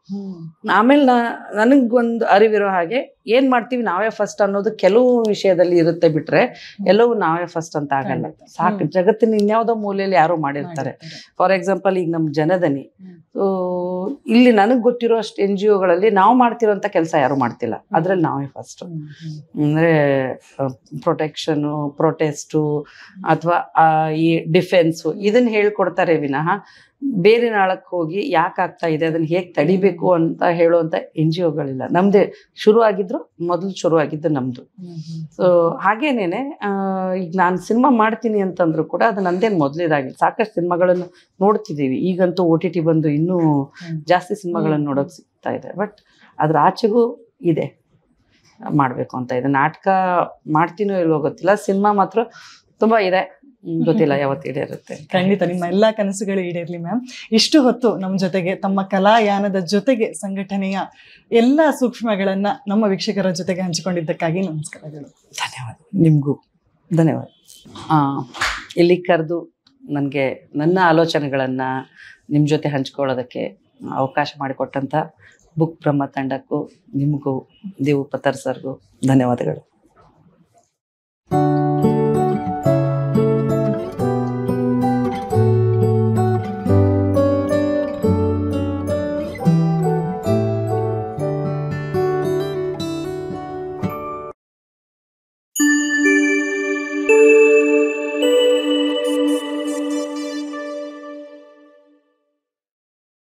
Speaker 3: ಆಮೇಲೆ ನಾ ನನಗೊಂದು ಅರಿವಿರೋ ಹಾಗೆ ಏನ್ ಮಾಡ್ತೀವಿ ನಾವೇ ಫಸ್ಟ್ ಅನ್ನೋದು ಕೆಲವು ವಿಷಯದಲ್ಲಿ ಇರುತ್ತೆ ಬಿಟ್ರೆ ಎಲ್ಲವೂ ನಾವೇ ಫಸ್ಟ್ ಅಂತ ಆಗಲ್ಲ ಸಾಕು ಜಗತ್ತಿನ ಇನ್ಯಾವ್ದೋ ಮೂಲೆಯಲ್ಲಿ ಯಾರು ಮಾಡಿರ್ತಾರೆ ಫಾರ್ ಎಕ್ಸಾಂಪಲ್ ಈಗ ನಮ್ ಜನಧನಿ ಇಲ್ಲಿ ನನಗ್ ಗೊತ್ತಿರೋ ಅಷ್ಟು ಎನ್ ಜಿ ಒಗಳಲ್ಲಿ ನಾವು ಮಾಡ್ತಿರೋಂತ ಕೆಲಸ ಯಾರು ಮಾಡ್ತಿಲ್ಲ ಅದ್ರಲ್ಲಿ ನಾವೇ ಫಸ್ಟ್ ಅಂದ್ರೆ ಪ್ರೊಟೆಕ್ಷನು ಪ್ರೊಟೆಸ್ಟು ಅಥವಾ ಈ ಡಿಫೆನ್ಸು ಇದನ್ನ ಹೇಳ್ಕೊಡ್ತಾರೆ ವಿನಃ ಬೇರೆ ನಾಳಕ್ಕೆ ಹೋಗಿ ಯಾಕಾಗ್ತಾ ಆಗ್ತಾ ಇದೆ ಅದನ್ನ ಹೇಗೆ ತಡಿಬೇಕು ಅಂತ ಹೇಳುವಂತ ಎನ್ ಜಿ ಒಗಳಿಲ್ಲ ನಮ್ಮದೇ ಶುರು ಆಗಿದ್ರು ಮೊದಲು ಶುರು ಆಗಿದ್ದು ನಮ್ದು ಸೊ ಹಾಗೇನೇ ಈಗ ನಾನು ಸಿನಿಮಾ ಮಾಡ್ತೀನಿ ಅಂತಂದ್ರು ಕೂಡ ಅದು ನಂದೇನು ಮೊದಲೇದಾಗಿಲ್ಲ ಸಾಕಷ್ಟು ಸಿನಿಮಾಗಳನ್ನು ನೋಡ್ತಿದ್ದೀವಿ ಈಗಂತೂ ಒ ಟಿ ಟಿ ಬಂದು ಇನ್ನೂ ಜಾಸ್ತಿ ಸಿನಿಮಾಗಳನ್ನು ನೋಡೋಕೆ ಸಿಗ್ತಾ ಇದೆ ಬಟ್ ಅದ್ರ ಆಚೆಗೂ ಇದೆ ಮಾಡಬೇಕು ಅಂತ ಇದೆ ನಾಟಕ ಮಾಡ್ತೀನೋ ಇಲ್ವೋ ಗೊತ್ತಿಲ್ಲ ಸಿನಿಮಾ ಮಾತ್ರ ತುಂಬಾ ಇದೆ ಗೊತ್ತಿಲ್ಲ [laughs] ಯಾವತ್ತು ಈಡೇರುತ್ತೆ ಖಂಡಿತ ನಿಮ್ಮ
Speaker 2: ಎಲ್ಲಾ ಕನಸುಗಳು ಈಡೇರ್ಲಿ ಮ್ಯಾಮ್ ಇಷ್ಟು ಹೊತ್ತು ನಮ್ಮ ಜೊತೆಗೆ ತಮ್ಮ ಕಲಾಯಾನದ ಜೊತೆಗೆ ಸಂಘಟನೆಯ ಎಲ್ಲ ಸೂಕ್ಷ್ಮಗಳನ್ನ ನಮ್ಮ ವೀಕ್ಷಕರ ಜೊತೆಗೆ ಹಂಚಿಕೊಂಡಿದ್ದಕ್ಕಾಗಿ ನಮಸ್ಕಾರಗಳು
Speaker 3: ಧನ್ಯವಾದ ನಿಮ್ಗೂ ಧನ್ಯವಾದ ಇಲ್ಲಿ ಕರೆದು ನನಗೆ ನನ್ನ ಆಲೋಚನೆಗಳನ್ನು ನಿಮ್ಮ ಜೊತೆ ಹಂಚ್ಕೊಳ್ಳೋದಕ್ಕೆ ಅವಕಾಶ ಮಾಡಿಕೊಟ್ಟಂತ ಬುಕ್ ಬ್ರಹ್ಮ ತಂಡಕ್ಕೂ ನಿಮಗೂ ದೇವು ಪತರ್ ಸರ್ಗೂ ಧನ್ಯವಾದಗಳು